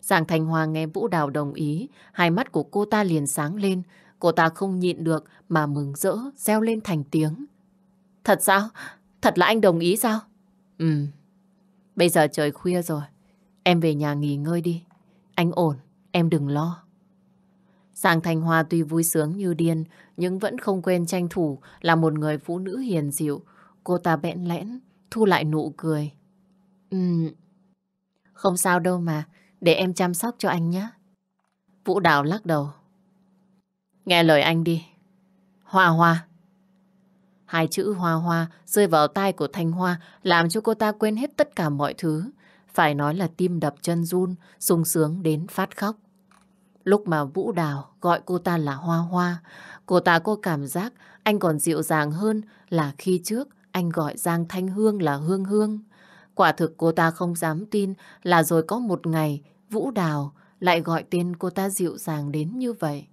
Giàng Thành Hòa nghe Vũ Đào đồng ý, hai mắt của cô ta liền sáng lên, cô ta không nhịn được mà mừng rỡ, reo lên thành tiếng. Thật sao? Thật là anh đồng ý sao? Ừ, bây giờ trời khuya rồi, em về nhà nghỉ ngơi đi. Anh ổn, em đừng lo. Giang Thành Hoa tuy vui sướng như điên, nhưng vẫn không quên tranh thủ là một người phụ nữ hiền dịu. Cô ta bẽn lẽn, thu lại nụ cười. Ừm, không sao đâu mà, để em chăm sóc cho anh nhé. Vũ Đào lắc đầu. Nghe lời anh đi. Hoa hoa. Hai chữ hoa hoa rơi vào tai của Thanh Hoa làm cho cô ta quên hết tất cả mọi thứ. Phải nói là tim đập chân run, sung sướng đến phát khóc. Lúc mà Vũ Đào gọi cô ta là Hoa Hoa, cô ta có cảm giác anh còn dịu dàng hơn là khi trước anh gọi Giang Thanh Hương là Hương Hương. Quả thực cô ta không dám tin là rồi có một ngày Vũ Đào lại gọi tên cô ta dịu dàng đến như vậy.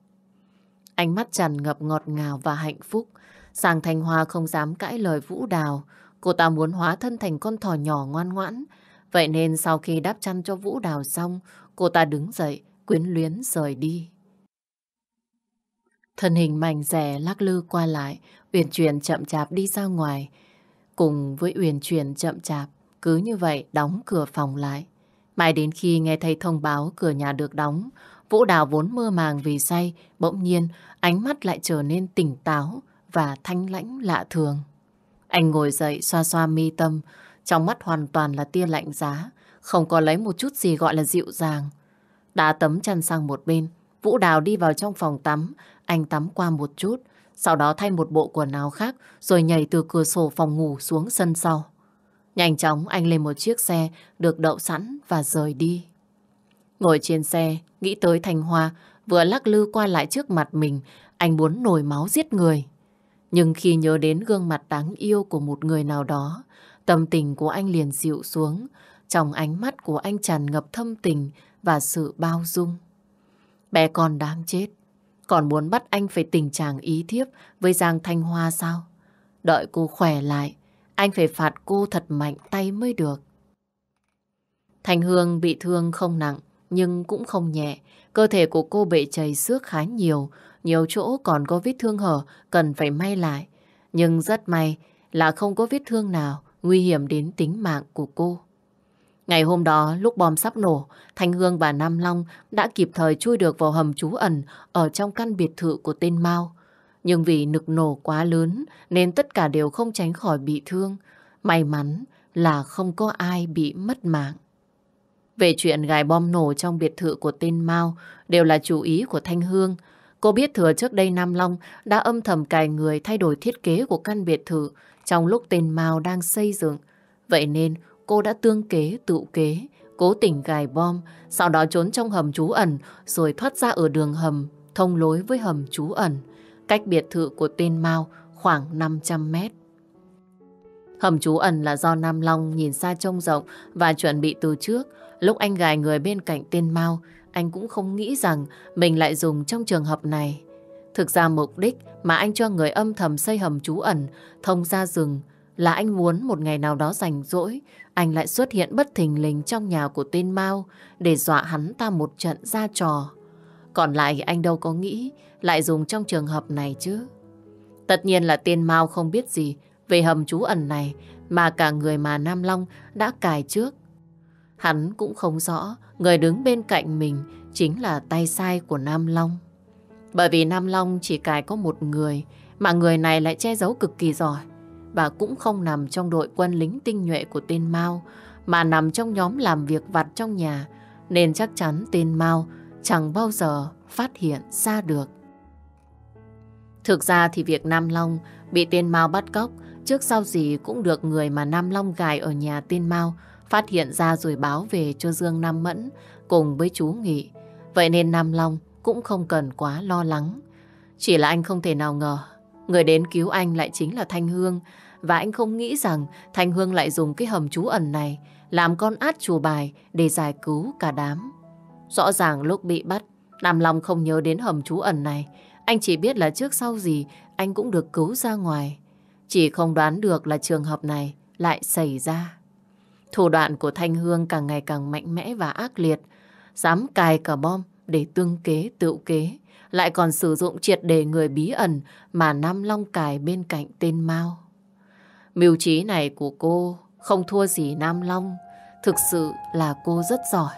Ánh mắt tràn ngập ngọt ngào và hạnh phúc. Giang Thanh Hoa không dám cãi lời Vũ Đào. Cô ta muốn hóa thân thành con thỏ nhỏ ngoan ngoãn. Vậy nên sau khi đáp chăn cho Vũ Đào xong, cô ta đứng dậy quyến luyến rời đi. Thân hình mảnh rẻ lắc lư qua lại, Uyển Chuyển chậm chạp đi ra ngoài. Cùng với Uyển Chuyển chậm chạp, cứ như vậy đóng cửa phòng lại. Mãi đến khi nghe thấy thông báo cửa nhà được đóng, Vũ Đào vốn mơ màng vì say, bỗng nhiên ánh mắt lại trở nên tỉnh táo và thanh lãnh lạ thường. Anh ngồi dậy xoa xoa mi tâm, trong mắt hoàn toàn là tia lạnh giá, không có lấy một chút gì gọi là dịu dàng đã tấm chăn sang một bên, Vũ Đào đi vào trong phòng tắm, anh tắm qua một chút, sau đó thay một bộ quần áo khác rồi nhảy từ cửa sổ phòng ngủ xuống sân sau. Nhanh chóng anh lên một chiếc xe được đậu sẵn và rời đi. Ngồi trên xe, nghĩ tới Thanh Hoa vừa lắc lư qua lại trước mặt mình, anh muốn nổi máu giết người. Nhưng khi nhớ đến gương mặt đáng yêu của một người nào đó, tâm tình của anh liền dịu xuống, trong ánh mắt của anh tràn ngập thâm tình, và sự bao dung. Bé con đáng chết, còn muốn bắt anh phải tình trạng ý thiếp với Giang Thanh Hoa sao? Đợi cô khỏe lại, anh phải phạt cô thật mạnh tay mới được. Thành Hương bị thương không nặng, nhưng cũng không nhẹ. Cơ thể của cô bị chảy xước khá nhiều, nhiều chỗ còn có vết thương hở, cần phải may lại. Nhưng rất may là không có vết thương nào nguy hiểm đến tính mạng của cô. Ngày hôm đó, lúc bom sắp nổ, Thanh Hương và Nam Long đã kịp thời chui được vào hầm trú ẩn ở trong căn biệt thự của tên Mao. Nhưng vì nực nổ quá lớn nên tất cả đều không tránh khỏi bị thương. May mắn là không có ai bị mất mạng. Về chuyện gài bom nổ trong biệt thự của tên Mao đều là chú ý của Thanh Hương. Cô biết thừa trước đây Nam Long đã âm thầm cài người thay đổi thiết kế của căn biệt thự trong lúc tên Mao đang xây dựng. Vậy nên cô đã tương kế tự kế, cố tình gài bom, sau đó trốn trong hầm trú ẩn rồi thoát ra ở đường hầm, thông lối với hầm trú ẩn, cách biệt thự của tên Mao khoảng 500 mét. Hầm trú ẩn là do Nam Long nhìn xa trông rộng và chuẩn bị từ trước. Lúc anh gài người bên cạnh tên Mao, anh cũng không nghĩ rằng mình lại dùng trong trường hợp này. Thực ra mục đích mà anh cho người âm thầm xây hầm trú ẩn, thông ra rừng là anh muốn một ngày nào đó rảnh rỗi, anh lại xuất hiện bất thình lình trong nhà của tên Mao để dọa hắn ta một trận ra trò. Còn lại anh đâu có nghĩ lại dùng trong trường hợp này chứ. Tất nhiên là tên Mao không biết gì về hầm trú ẩn này mà cả người mà Nam Long đã cài trước. Hắn cũng không rõ người đứng bên cạnh mình chính là tay sai của Nam Long. Bởi vì Nam Long chỉ cài có một người mà người này lại che giấu cực kỳ giỏi và cũng không nằm trong đội quân lính tinh nhuệ của tên Mao mà nằm trong nhóm làm việc vặt trong nhà nên chắc chắn tên Mao chẳng bao giờ phát hiện ra được. Thực ra thì việc Nam Long bị tên Mao bắt cóc trước sau gì cũng được người mà Nam Long gài ở nhà tên Mao phát hiện ra rồi báo về cho Dương Nam Mẫn cùng với chú Nghị. Vậy nên Nam Long cũng không cần quá lo lắng. Chỉ là anh không thể nào ngờ Người đến cứu anh lại chính là Thanh Hương và anh không nghĩ rằng Thanh Hương lại dùng cái hầm trú ẩn này làm con át chùa bài để giải cứu cả đám. Rõ ràng lúc bị bắt, Nam Long không nhớ đến hầm trú ẩn này. Anh chỉ biết là trước sau gì anh cũng được cứu ra ngoài. Chỉ không đoán được là trường hợp này lại xảy ra. Thủ đoạn của Thanh Hương càng ngày càng mạnh mẽ và ác liệt. Dám cài cả bom để tương kế tựu kế lại còn sử dụng triệt đề người bí ẩn mà Nam Long cài bên cạnh tên Mao. Mưu trí này của cô không thua gì Nam Long, thực sự là cô rất giỏi.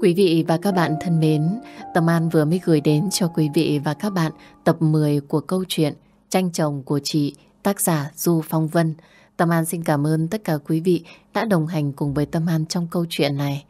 Quý vị và các bạn thân mến, Tâm An vừa mới gửi đến cho quý vị và các bạn tập 10 của câu chuyện Tranh chồng của chị, tác giả Du Phong Vân. Tâm An xin cảm ơn tất cả quý vị đã đồng hành cùng với Tâm An trong câu chuyện này.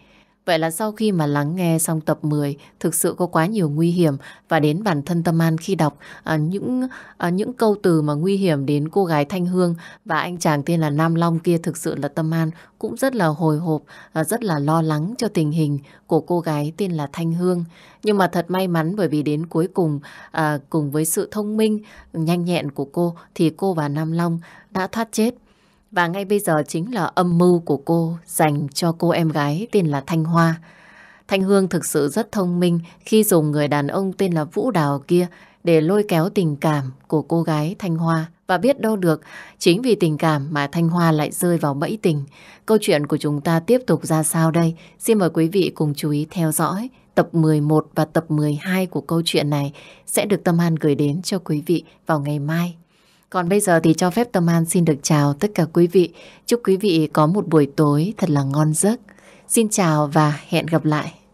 Vậy là sau khi mà lắng nghe xong tập 10, thực sự có quá nhiều nguy hiểm và đến bản thân Tâm An khi đọc à, những à, những câu từ mà nguy hiểm đến cô gái Thanh Hương và anh chàng tên là Nam Long kia thực sự là Tâm An cũng rất là hồi hộp, à, rất là lo lắng cho tình hình của cô gái tên là Thanh Hương. Nhưng mà thật may mắn bởi vì đến cuối cùng à, cùng với sự thông minh, nhanh nhẹn của cô thì cô và Nam Long đã thoát chết. Và ngay bây giờ chính là âm mưu của cô dành cho cô em gái tên là Thanh Hoa. Thanh Hương thực sự rất thông minh khi dùng người đàn ông tên là Vũ Đào kia để lôi kéo tình cảm của cô gái Thanh Hoa. Và biết đâu được, chính vì tình cảm mà Thanh Hoa lại rơi vào bẫy tình. Câu chuyện của chúng ta tiếp tục ra sao đây? Xin mời quý vị cùng chú ý theo dõi tập 11 và tập 12 của câu chuyện này sẽ được Tâm An gửi đến cho quý vị vào ngày mai. Còn bây giờ thì cho phép Tâm An xin được chào tất cả quý vị. Chúc quý vị có một buổi tối thật là ngon giấc. Xin chào và hẹn gặp lại.